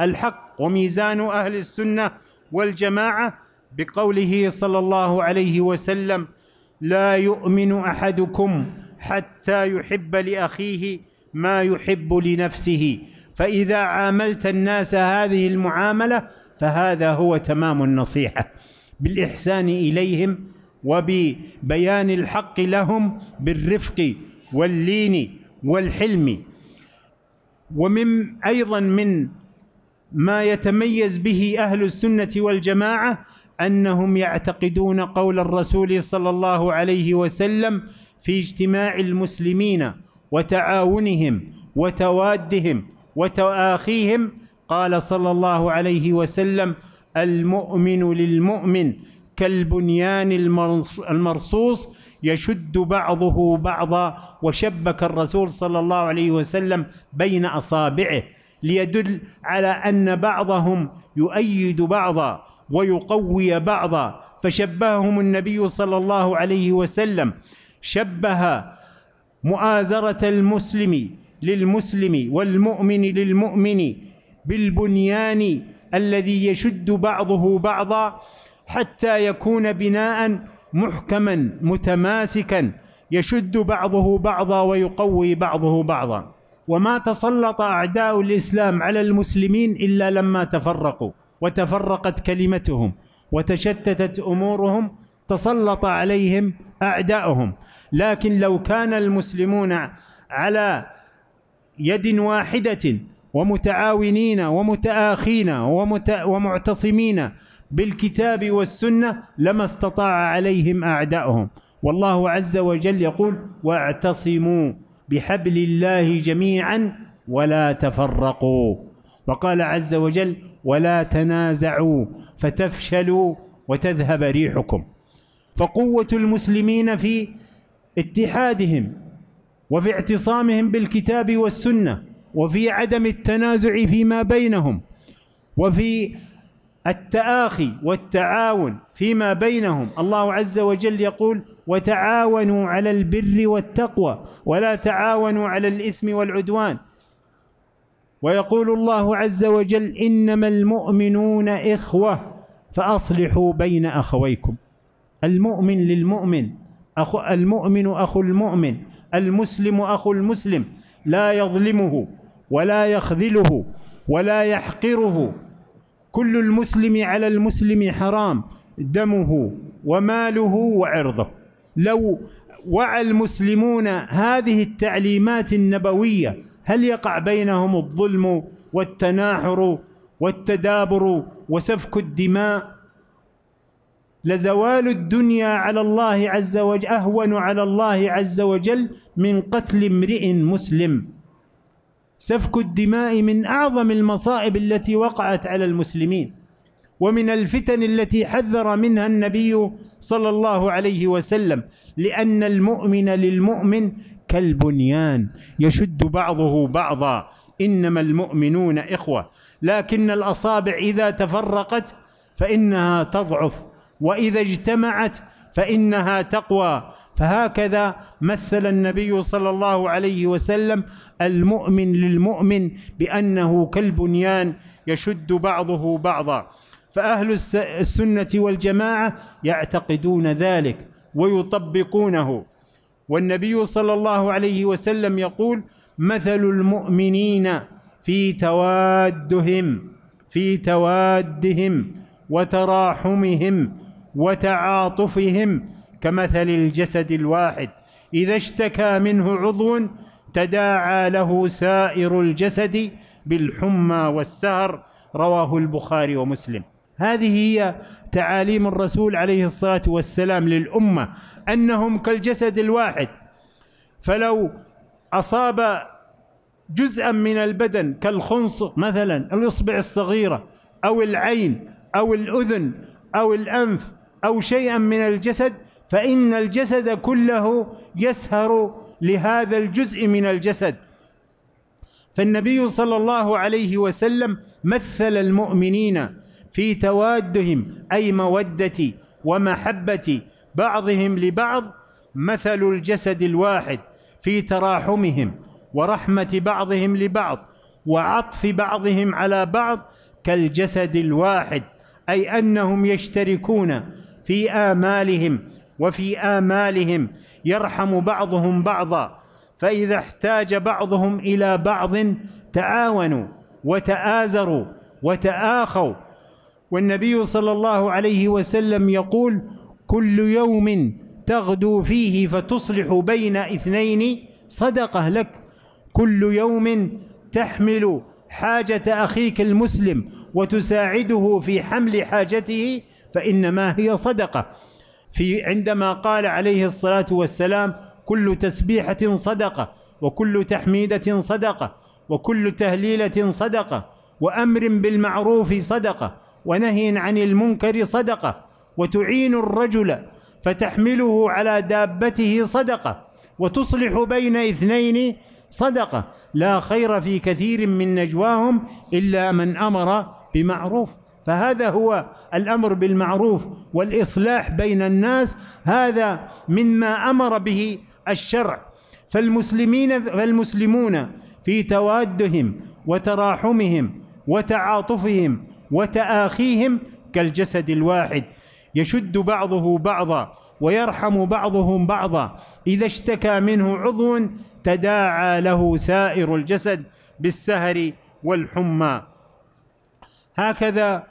الحق وميزان أهل السنة والجماعة بقوله صلى الله عليه وسلم لا يؤمن أحدكم حتى يحب لاخيه ما يحب لنفسه فاذا عاملت الناس هذه المعامله فهذا هو تمام النصيحه بالاحسان اليهم وببيان الحق لهم بالرفق واللين والحلم ومن ايضا من ما يتميز به اهل السنه والجماعه انهم يعتقدون قول الرسول صلى الله عليه وسلم في اجتماع المسلمين وتعاونهم وتوادهم وتآخيهم قال صلى الله عليه وسلم المؤمن للمؤمن كالبنيان المرصوص يشد بعضه بعضا وشبك الرسول صلى الله عليه وسلم بين اصابعه ليدل على ان بعضهم يؤيد بعضا ويقوي بعضا فشبههم النبي صلى الله عليه وسلم شبه مؤازرة المسلم للمسلم والمؤمن للمؤمن بالبنيان الذي يشد بعضه بعضا حتى يكون بناء محكما متماسكا يشد بعضه بعضا ويقوي بعضه بعضا وما تسلط اعداء الاسلام على المسلمين الا لما تفرقوا وتفرقت كلمتهم وتشتتت امورهم تسلط عليهم اعداؤهم لكن لو كان المسلمون على يد واحده ومتعاونين ومتآخين ومت... ومعتصمين بالكتاب والسنة لما استطاع عليهم أعداؤهم والله عز وجل يقول واعتصموا بحبل الله جميعا ولا تفرقوا وقال عز وجل ولا تنازعوا فتفشلوا وتذهب ريحكم فقوة المسلمين في اتحادهم وفي اعتصامهم بالكتاب والسنة وفي عدم التنازع فيما بينهم وفي التآخي والتعاون فيما بينهم الله عز وجل يقول وتعاونوا على البر والتقوى ولا تعاونوا على الإثم والعدوان ويقول الله عز وجل إنما المؤمنون إخوة فأصلحوا بين أخويكم المؤمن للمؤمن أخو المؤمن أخو المؤمن المسلم أخو المسلم لا يظلمه ولا يخذله ولا يحقره كل المسلم على المسلم حرام دمه وماله وعرضه لو وعى المسلمون هذه التعليمات النبويه هل يقع بينهم الظلم والتناحر والتدابر وسفك الدماء لزوال الدنيا على الله عز وجل أهون على الله عز وجل من قتل امرئ مسلم سفك الدماء من أعظم المصائب التي وقعت على المسلمين ومن الفتن التي حذر منها النبي صلى الله عليه وسلم لأن المؤمن للمؤمن كالبنيان يشد بعضه بعضا إنما المؤمنون إخوة لكن الأصابع إذا تفرقت فإنها تضعف واذا اجتمعت فانها تقوى فهكذا مثل النبي صلى الله عليه وسلم المؤمن للمؤمن بانه كالبنيان يشد بعضه بعضا فاهل السنه والجماعه يعتقدون ذلك ويطبقونه والنبي صلى الله عليه وسلم يقول مثل المؤمنين في توادهم في توادهم وتراحمهم وتعاطفهم كمثل الجسد الواحد اذا اشتكى منه عضو تداعى له سائر الجسد بالحمى والسهر رواه البخاري ومسلم هذه هي تعاليم الرسول عليه الصلاه والسلام للامه انهم كالجسد الواحد فلو اصاب جزءا من البدن كالخنصر مثلا الاصبع الصغيره او العين او الاذن او الانف أو شيئا من الجسد فإن الجسد كله يسهر لهذا الجزء من الجسد فالنبي صلى الله عليه وسلم مثل المؤمنين في توادهم أي مودة ومحبة بعضهم لبعض مثل الجسد الواحد في تراحمهم ورحمة بعضهم لبعض وعطف بعضهم على بعض كالجسد الواحد أي أنهم يشتركون في آمالهم وفي آمالهم يرحم بعضهم بعضا فإذا احتاج بعضهم إلى بعض تعاونوا وتآزروا وتآخوا والنبي صلى الله عليه وسلم يقول كل يوم تغدو فيه فتصلح بين اثنين صدقه لك كل يوم تحمل حاجه اخيك المسلم وتساعده في حمل حاجته فانما هي صدقه في عندما قال عليه الصلاه والسلام كل تسبيحه صدقه وكل تحميده صدقه وكل تهليله صدقه وامر بالمعروف صدقه ونهي عن المنكر صدقه وتعين الرجل فتحمله على دابته صدقه وتصلح بين اثنين صدقه لا خير في كثير من نجواهم الا من امر بمعروف فهذا هو الامر بالمعروف والاصلاح بين الناس هذا مما امر به الشرع فالمسلمين فالمسلمون في توادهم وتراحمهم وتعاطفهم وتآخيهم كالجسد الواحد يشد بعضه بعضا ويرحم بعضهم بعضا اذا اشتكى منه عضو تداعى له سائر الجسد بالسهر والحمى هكذا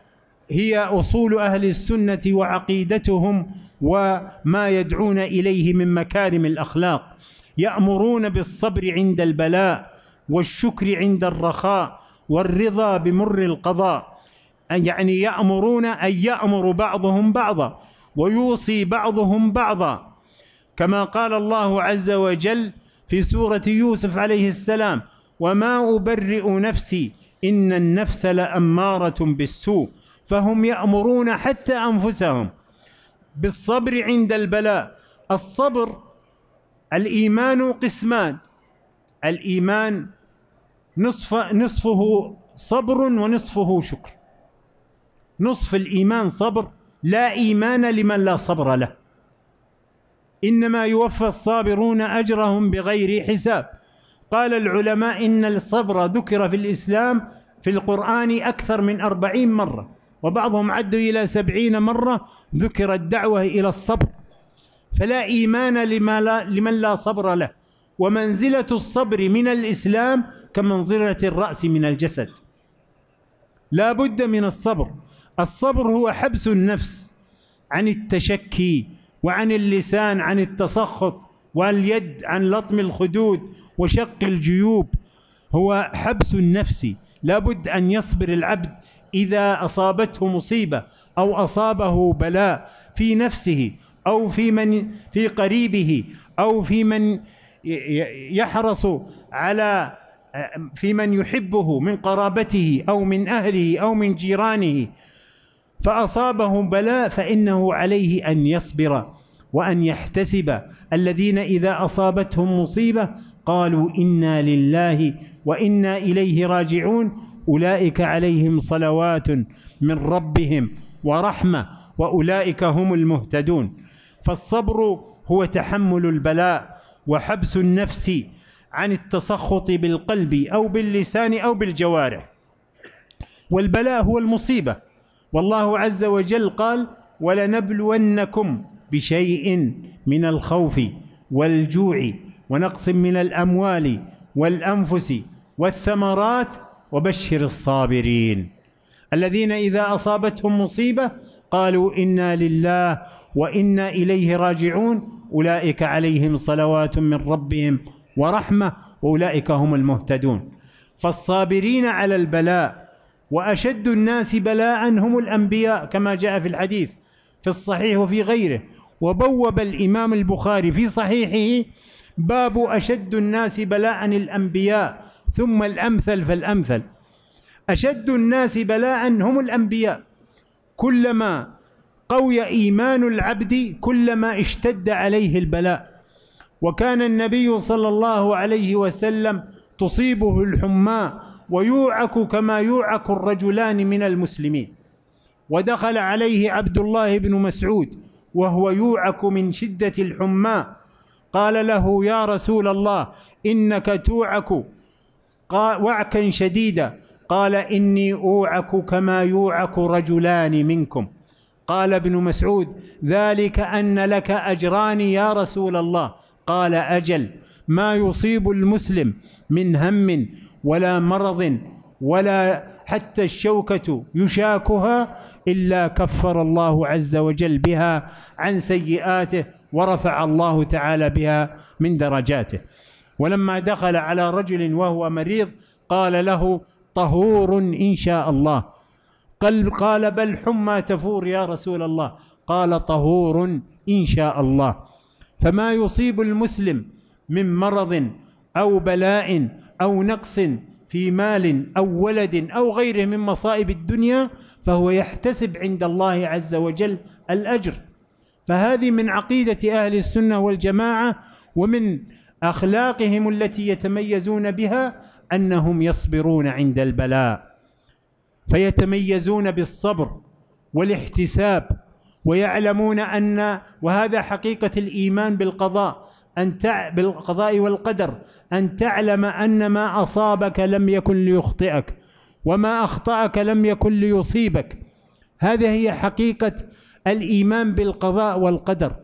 هي اصول اهل السنه وعقيدتهم وما يدعون اليه من مكارم الاخلاق يامرون بالصبر عند البلاء والشكر عند الرخاء والرضا بمر القضاء يعني يامرون ان يامر بعضهم بعضا ويوصي بعضهم بعضا كما قال الله عز وجل في سوره يوسف عليه السلام وما ابرئ نفسي ان النفس لاماره بالسوء فهم يأمرون حتى أنفسهم بالصبر عند البلاء الصبر الإيمان قسمان الإيمان نصف نصفه صبر ونصفه شكر نصف الإيمان صبر لا إيمان لمن لا صبر له إنما يوفى الصابرون أجرهم بغير حساب قال العلماء إن الصبر ذكر في الإسلام في القرآن أكثر من أربعين مرة وبعضهم عدوا إلى سبعين مرة ذكر الدعوة إلى الصبر فلا إيمان لما لا لمن لا صبر له ومنزلة الصبر من الإسلام كمنزلة الرأس من الجسد لا بد من الصبر الصبر هو حبس النفس عن التشكي وعن اللسان عن التسخط واليد عن لطم الخدود وشق الجيوب هو حبس النفس لا بد أن يصبر العبد إذا أصابته مصيبة أو أصابه بلاء في نفسه أو في من في قريبه أو في من يحرص على في من يحبه من قرابته أو من أهله أو من جيرانه فأصابه بلاء فإنه عليه أن يصبر وأن يحتسب الذين إذا أصابتهم مصيبة قالوا إنا لله وإنا إليه راجعون أولئك عليهم صلوات من ربهم ورحمة وأولئك هم المهتدون فالصبر هو تحمل البلاء وحبس النفس عن التسخط بالقلب أو باللسان أو بالجوارح والبلاء هو المصيبة والله عز وجل قال ولنبلونكم بشيء من الخوف والجوع ونقص من الأموال والأنفس والثمرات وبشر الصابرين الذين اذا اصابتهم مصيبه قالوا انا لله وانا اليه راجعون اولئك عليهم صلوات من ربهم ورحمه واولئك هم المهتدون فالصابرين على البلاء واشد الناس بلاء هم الانبياء كما جاء في الحديث في الصحيح وفي غيره وبوب الامام البخاري في صحيحه باب اشد الناس بلاء الانبياء ثم الامثل فالامثل اشد الناس بلاء هم الانبياء كلما قوي ايمان العبد كلما اشتد عليه البلاء وكان النبي صلى الله عليه وسلم تصيبه الحمى ويوعك كما يوعك الرجلان من المسلمين ودخل عليه عبد الله بن مسعود وهو يوعك من شده الحمى قال له يا رسول الله انك توعك وعكا شديدا قال إني أوعك كما يوعك رجلان منكم قال ابن مسعود ذلك أن لك أجران يا رسول الله قال أجل ما يصيب المسلم من هم ولا مرض ولا حتى الشوكة يشاكها إلا كفر الله عز وجل بها عن سيئاته ورفع الله تعالى بها من درجاته ولما دخل على رجل وهو مريض قال له طهور ان شاء الله قال قال بل حمى تفور يا رسول الله قال طهور ان شاء الله فما يصيب المسلم من مرض او بلاء او نقص في مال او ولد او غيره من مصائب الدنيا فهو يحتسب عند الله عز وجل الاجر فهذه من عقيده اهل السنه والجماعه ومن اخلاقهم التي يتميزون بها انهم يصبرون عند البلاء فيتميزون بالصبر والاحتساب ويعلمون ان وهذا حقيقه الايمان بالقضاء ان تع بالقضاء والقدر ان تعلم ان ما اصابك لم يكن ليخطئك وما اخطاك لم يكن ليصيبك هذه هي حقيقه الايمان بالقضاء والقدر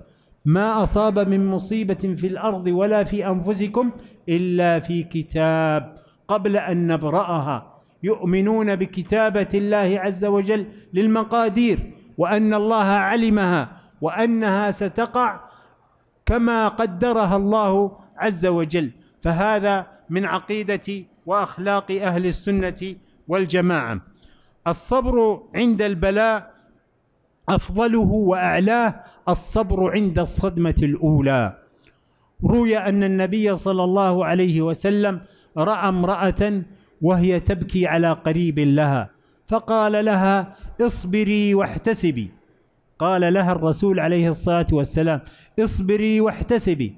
ما أصاب من مصيبة في الأرض ولا في أنفسكم إلا في كتاب قبل أن نبرأها يؤمنون بكتابة الله عز وجل للمقادير وأن الله علمها وأنها ستقع كما قدرها الله عز وجل فهذا من عقيدة وأخلاق أهل السنة والجماعة الصبر عند البلاء افضله واعلاه الصبر عند الصدمه الاولى روي ان النبي صلى الله عليه وسلم راى امراه وهي تبكي على قريب لها فقال لها اصبري واحتسبي قال لها الرسول عليه الصلاه والسلام اصبري واحتسبي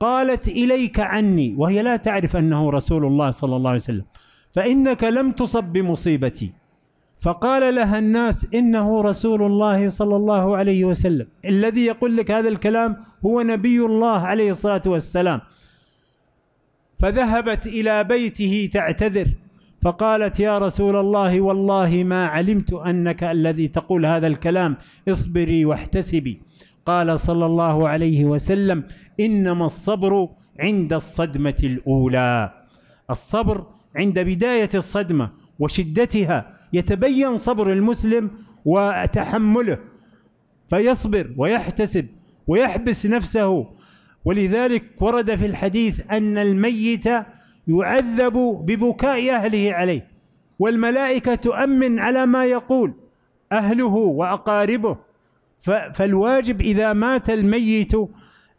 قالت اليك عني وهي لا تعرف انه رسول الله صلى الله عليه وسلم فانك لم تصب بمصيبتي فقال لها الناس انه رسول الله صلى الله عليه وسلم الذي يقول لك هذا الكلام هو نبي الله عليه الصلاه والسلام فذهبت الى بيته تعتذر فقالت يا رسول الله والله ما علمت انك الذي تقول هذا الكلام اصبري واحتسبي قال صلى الله عليه وسلم انما الصبر عند الصدمه الاولى الصبر عند بدايه الصدمه وشدتها يتبين صبر المسلم وتحمله فيصبر ويحتسب ويحبس نفسه ولذلك ورد في الحديث ان الميت يعذب ببكاء اهله عليه والملائكه تؤمن على ما يقول اهله واقاربه فالواجب اذا مات الميت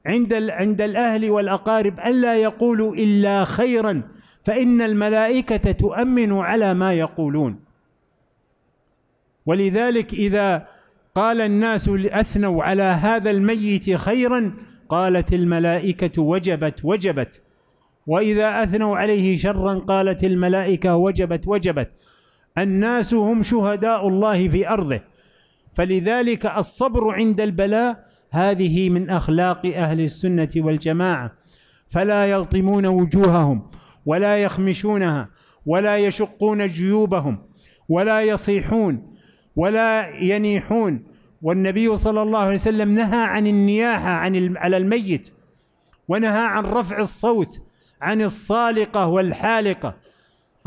عند عند الاهل والاقارب الا يقولوا الا خيرا فإن الملائكة تؤمن على ما يقولون ولذلك إذا قال الناس أثنوا على هذا الميت خيرا قالت الملائكة وجبت وجبت وإذا أثنوا عليه شرا قالت الملائكة وجبت وجبت الناس هم شهداء الله في أرضه فلذلك الصبر عند البلاء هذه من أخلاق أهل السنة والجماعة فلا يلطمون وجوههم ولا يخمشونها ولا يشقون جيوبهم ولا يصيحون ولا ينيحون والنبي صلى الله عليه وسلم نهى عن النياحه عن على الميت ونهى عن رفع الصوت عن الصالقه والحالقه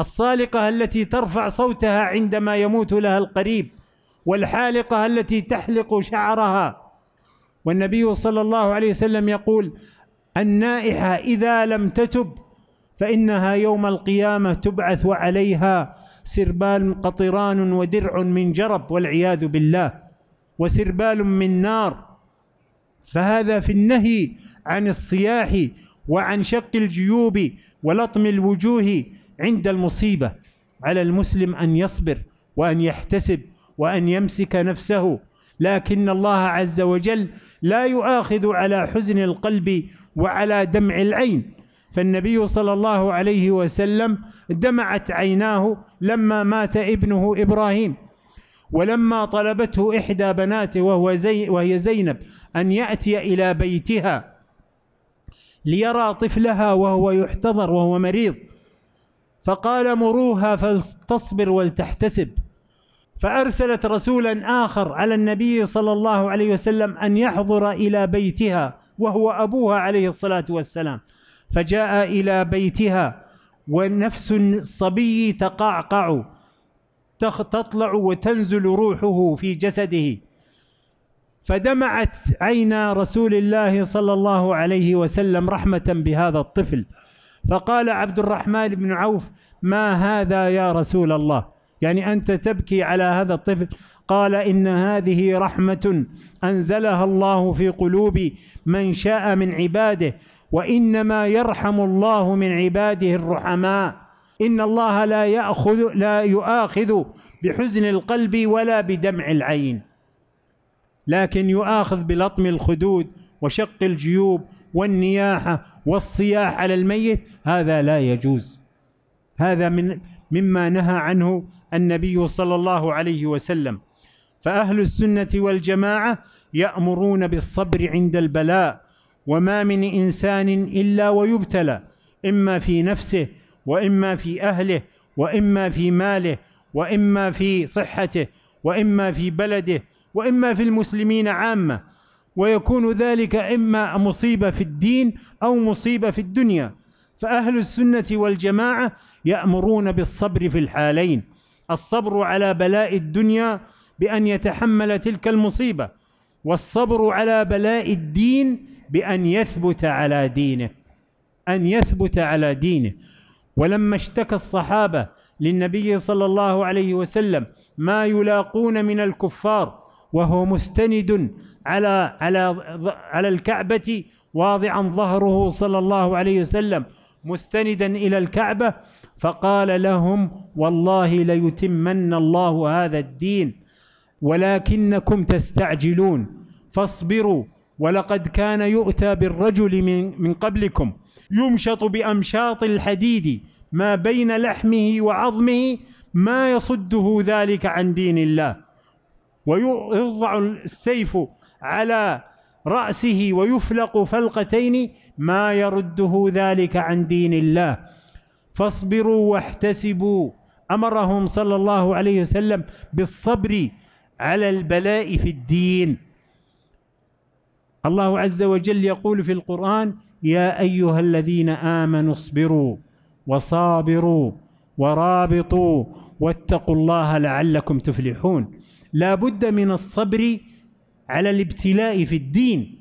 الصالقه التي ترفع صوتها عندما يموت لها القريب والحالقه التي تحلق شعرها والنبي صلى الله عليه وسلم يقول النائحه اذا لم تتب فانها يوم القيامه تبعث وعليها سربال قطران ودرع من جرب والعياذ بالله وسربال من نار فهذا في النهي عن الصياح وعن شق الجيوب ولطم الوجوه عند المصيبه على المسلم ان يصبر وان يحتسب وان يمسك نفسه لكن الله عز وجل لا يؤاخذ على حزن القلب وعلى دمع العين فالنبي صلى الله عليه وسلم دمعت عيناه لما مات ابنه إبراهيم ولما طلبته إحدى بناته وهو زي وهي زينب أن يأتي إلى بيتها ليرى طفلها وهو يحتضر وهو مريض فقال مروها فلتصبر ولتحتسب فأرسلت رسولا آخر على النبي صلى الله عليه وسلم أن يحضر إلى بيتها وهو أبوها عليه الصلاة والسلام فجاء الى بيتها ونفس الصبي تقعقع تطلع وتنزل روحه في جسده فدمعت عينا رسول الله صلى الله عليه وسلم رحمه بهذا الطفل فقال عبد الرحمن بن عوف ما هذا يا رسول الله يعني انت تبكي على هذا الطفل قال ان هذه رحمه انزلها الله في قلوب من شاء من عباده وانما يرحم الله من عباده الرحماء ان الله لا ياخذ لا يؤاخذ بحزن القلب ولا بدمع العين لكن يؤاخذ بلطم الخدود وشق الجيوب والنياحه والصياح على الميت هذا لا يجوز هذا من مما نهى عنه النبي صلى الله عليه وسلم فاهل السنه والجماعه يامرون بالصبر عند البلاء وما من انسان الا ويبتلى اما في نفسه واما في اهله واما في ماله واما في صحته واما في بلده واما في المسلمين عامه ويكون ذلك اما مصيبه في الدين او مصيبه في الدنيا فاهل السنه والجماعه يامرون بالصبر في الحالين الصبر على بلاء الدنيا بان يتحمل تلك المصيبه والصبر على بلاء الدين بأن يثبت على دينه أن يثبت على دينه ولما اشتكى الصحابة للنبي صلى الله عليه وسلم ما يلاقون من الكفار وهو مستند على على على الكعبة واضعا ظهره صلى الله عليه وسلم مستندا إلى الكعبة فقال لهم والله ليتمن الله هذا الدين ولكنكم تستعجلون فاصبروا ولقد كان يؤتى بالرجل من, من قبلكم يمشط بأمشاط الحديد ما بين لحمه وعظمه ما يصده ذلك عن دين الله ويوضع السيف على رأسه ويفلق فلقتين ما يرده ذلك عن دين الله فاصبروا واحتسبوا أمرهم صلى الله عليه وسلم بالصبر على البلاء في الدين الله عز وجل يقول في القرآن يا أيها الذين آمنوا اصبروا وصابروا ورابطوا واتقوا الله لعلكم تفلحون لا بد من الصبر على الابتلاء في الدين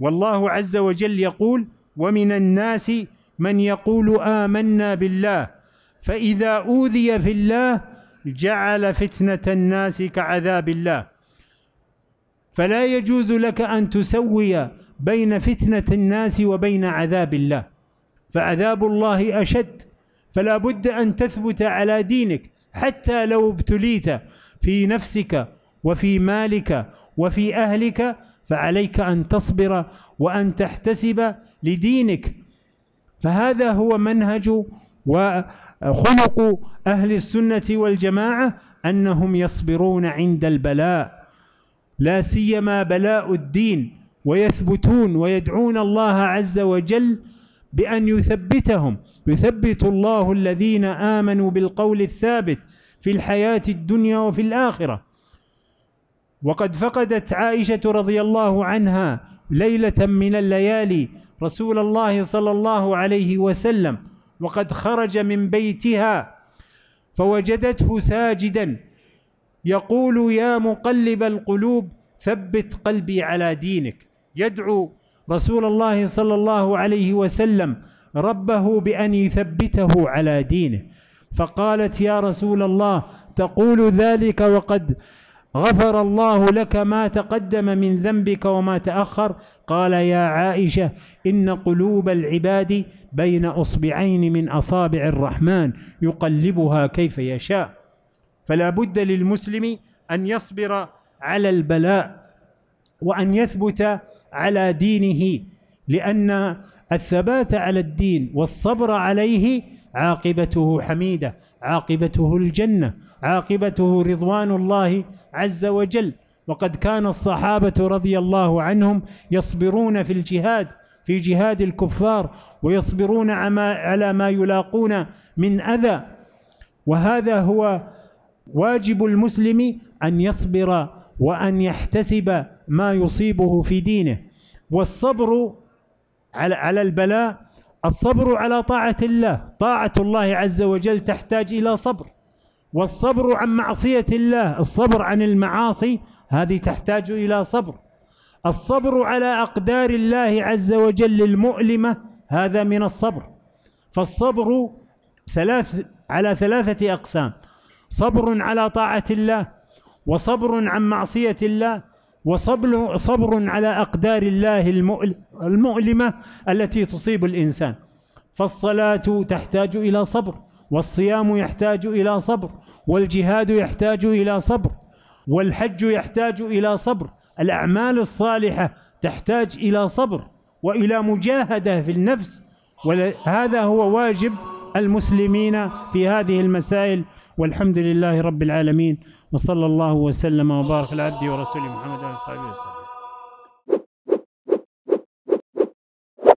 والله عز وجل يقول ومن الناس من يقول آمنا بالله فإذا أوذي في الله جعل فتنة الناس كعذاب الله فلا يجوز لك أن تسوي بين فتنة الناس وبين عذاب الله فعذاب الله أشد فلا بد أن تثبت على دينك حتى لو ابتليت في نفسك وفي مالك وفي أهلك فعليك أن تصبر وأن تحتسب لدينك فهذا هو منهج وخلق أهل السنة والجماعة أنهم يصبرون عند البلاء لا سيما بلاء الدين ويثبتون ويدعون الله عز وجل بأن يثبتهم يثبت الله الذين آمنوا بالقول الثابت في الحياة الدنيا وفي الآخرة وقد فقدت عائشة رضي الله عنها ليلة من الليالي رسول الله صلى الله عليه وسلم وقد خرج من بيتها فوجدته ساجدا يقول يا مقلب القلوب ثبت قلبي على دينك يدعو رسول الله صلى الله عليه وسلم ربه بان يثبته على دينه فقالت يا رسول الله تقول ذلك وقد غفر الله لك ما تقدم من ذنبك وما تاخر قال يا عائشه ان قلوب العباد بين اصبعين من اصابع الرحمن يقلبها كيف يشاء فلا بد للمسلم ان يصبر على البلاء وان يثبت على دينه لان الثبات على الدين والصبر عليه عاقبته حميده عاقبته الجنه عاقبته رضوان الله عز وجل وقد كان الصحابه رضي الله عنهم يصبرون في الجهاد في جهاد الكفار ويصبرون على ما يلاقون من اذى وهذا هو واجب المسلم أن يصبر وأن يحتسب ما يصيبه في دينه والصبر على على البلاء الصبر على طاعة الله طاعة الله عز وجل تحتاج إلى صبر والصبر عن معصية الله الصبر عن المعاصي هذه تحتاج إلى صبر الصبر على أقدار الله عز وجل المؤلمة هذا من الصبر فالصبر ثلاث على ثلاثة أقسام صبر على طاعة الله وصبر عن معصية الله وصبر صبر على أقدار الله المؤلمة التي تصيب الإنسان فالصلاة تحتاج إلى صبر والصيام يحتاج إلى صبر والجهاد يحتاج إلى صبر والحج يحتاج إلى صبر الأعمال الصالحة تحتاج إلى صبر وإلى مجاهدة في النفس وهذا هو واجب المسلمين في هذه المسائل والحمد لله رب العالمين وصلى الله وسلم وبارك على عبده ورسوله محمد وعلى اله وصحبه وسلم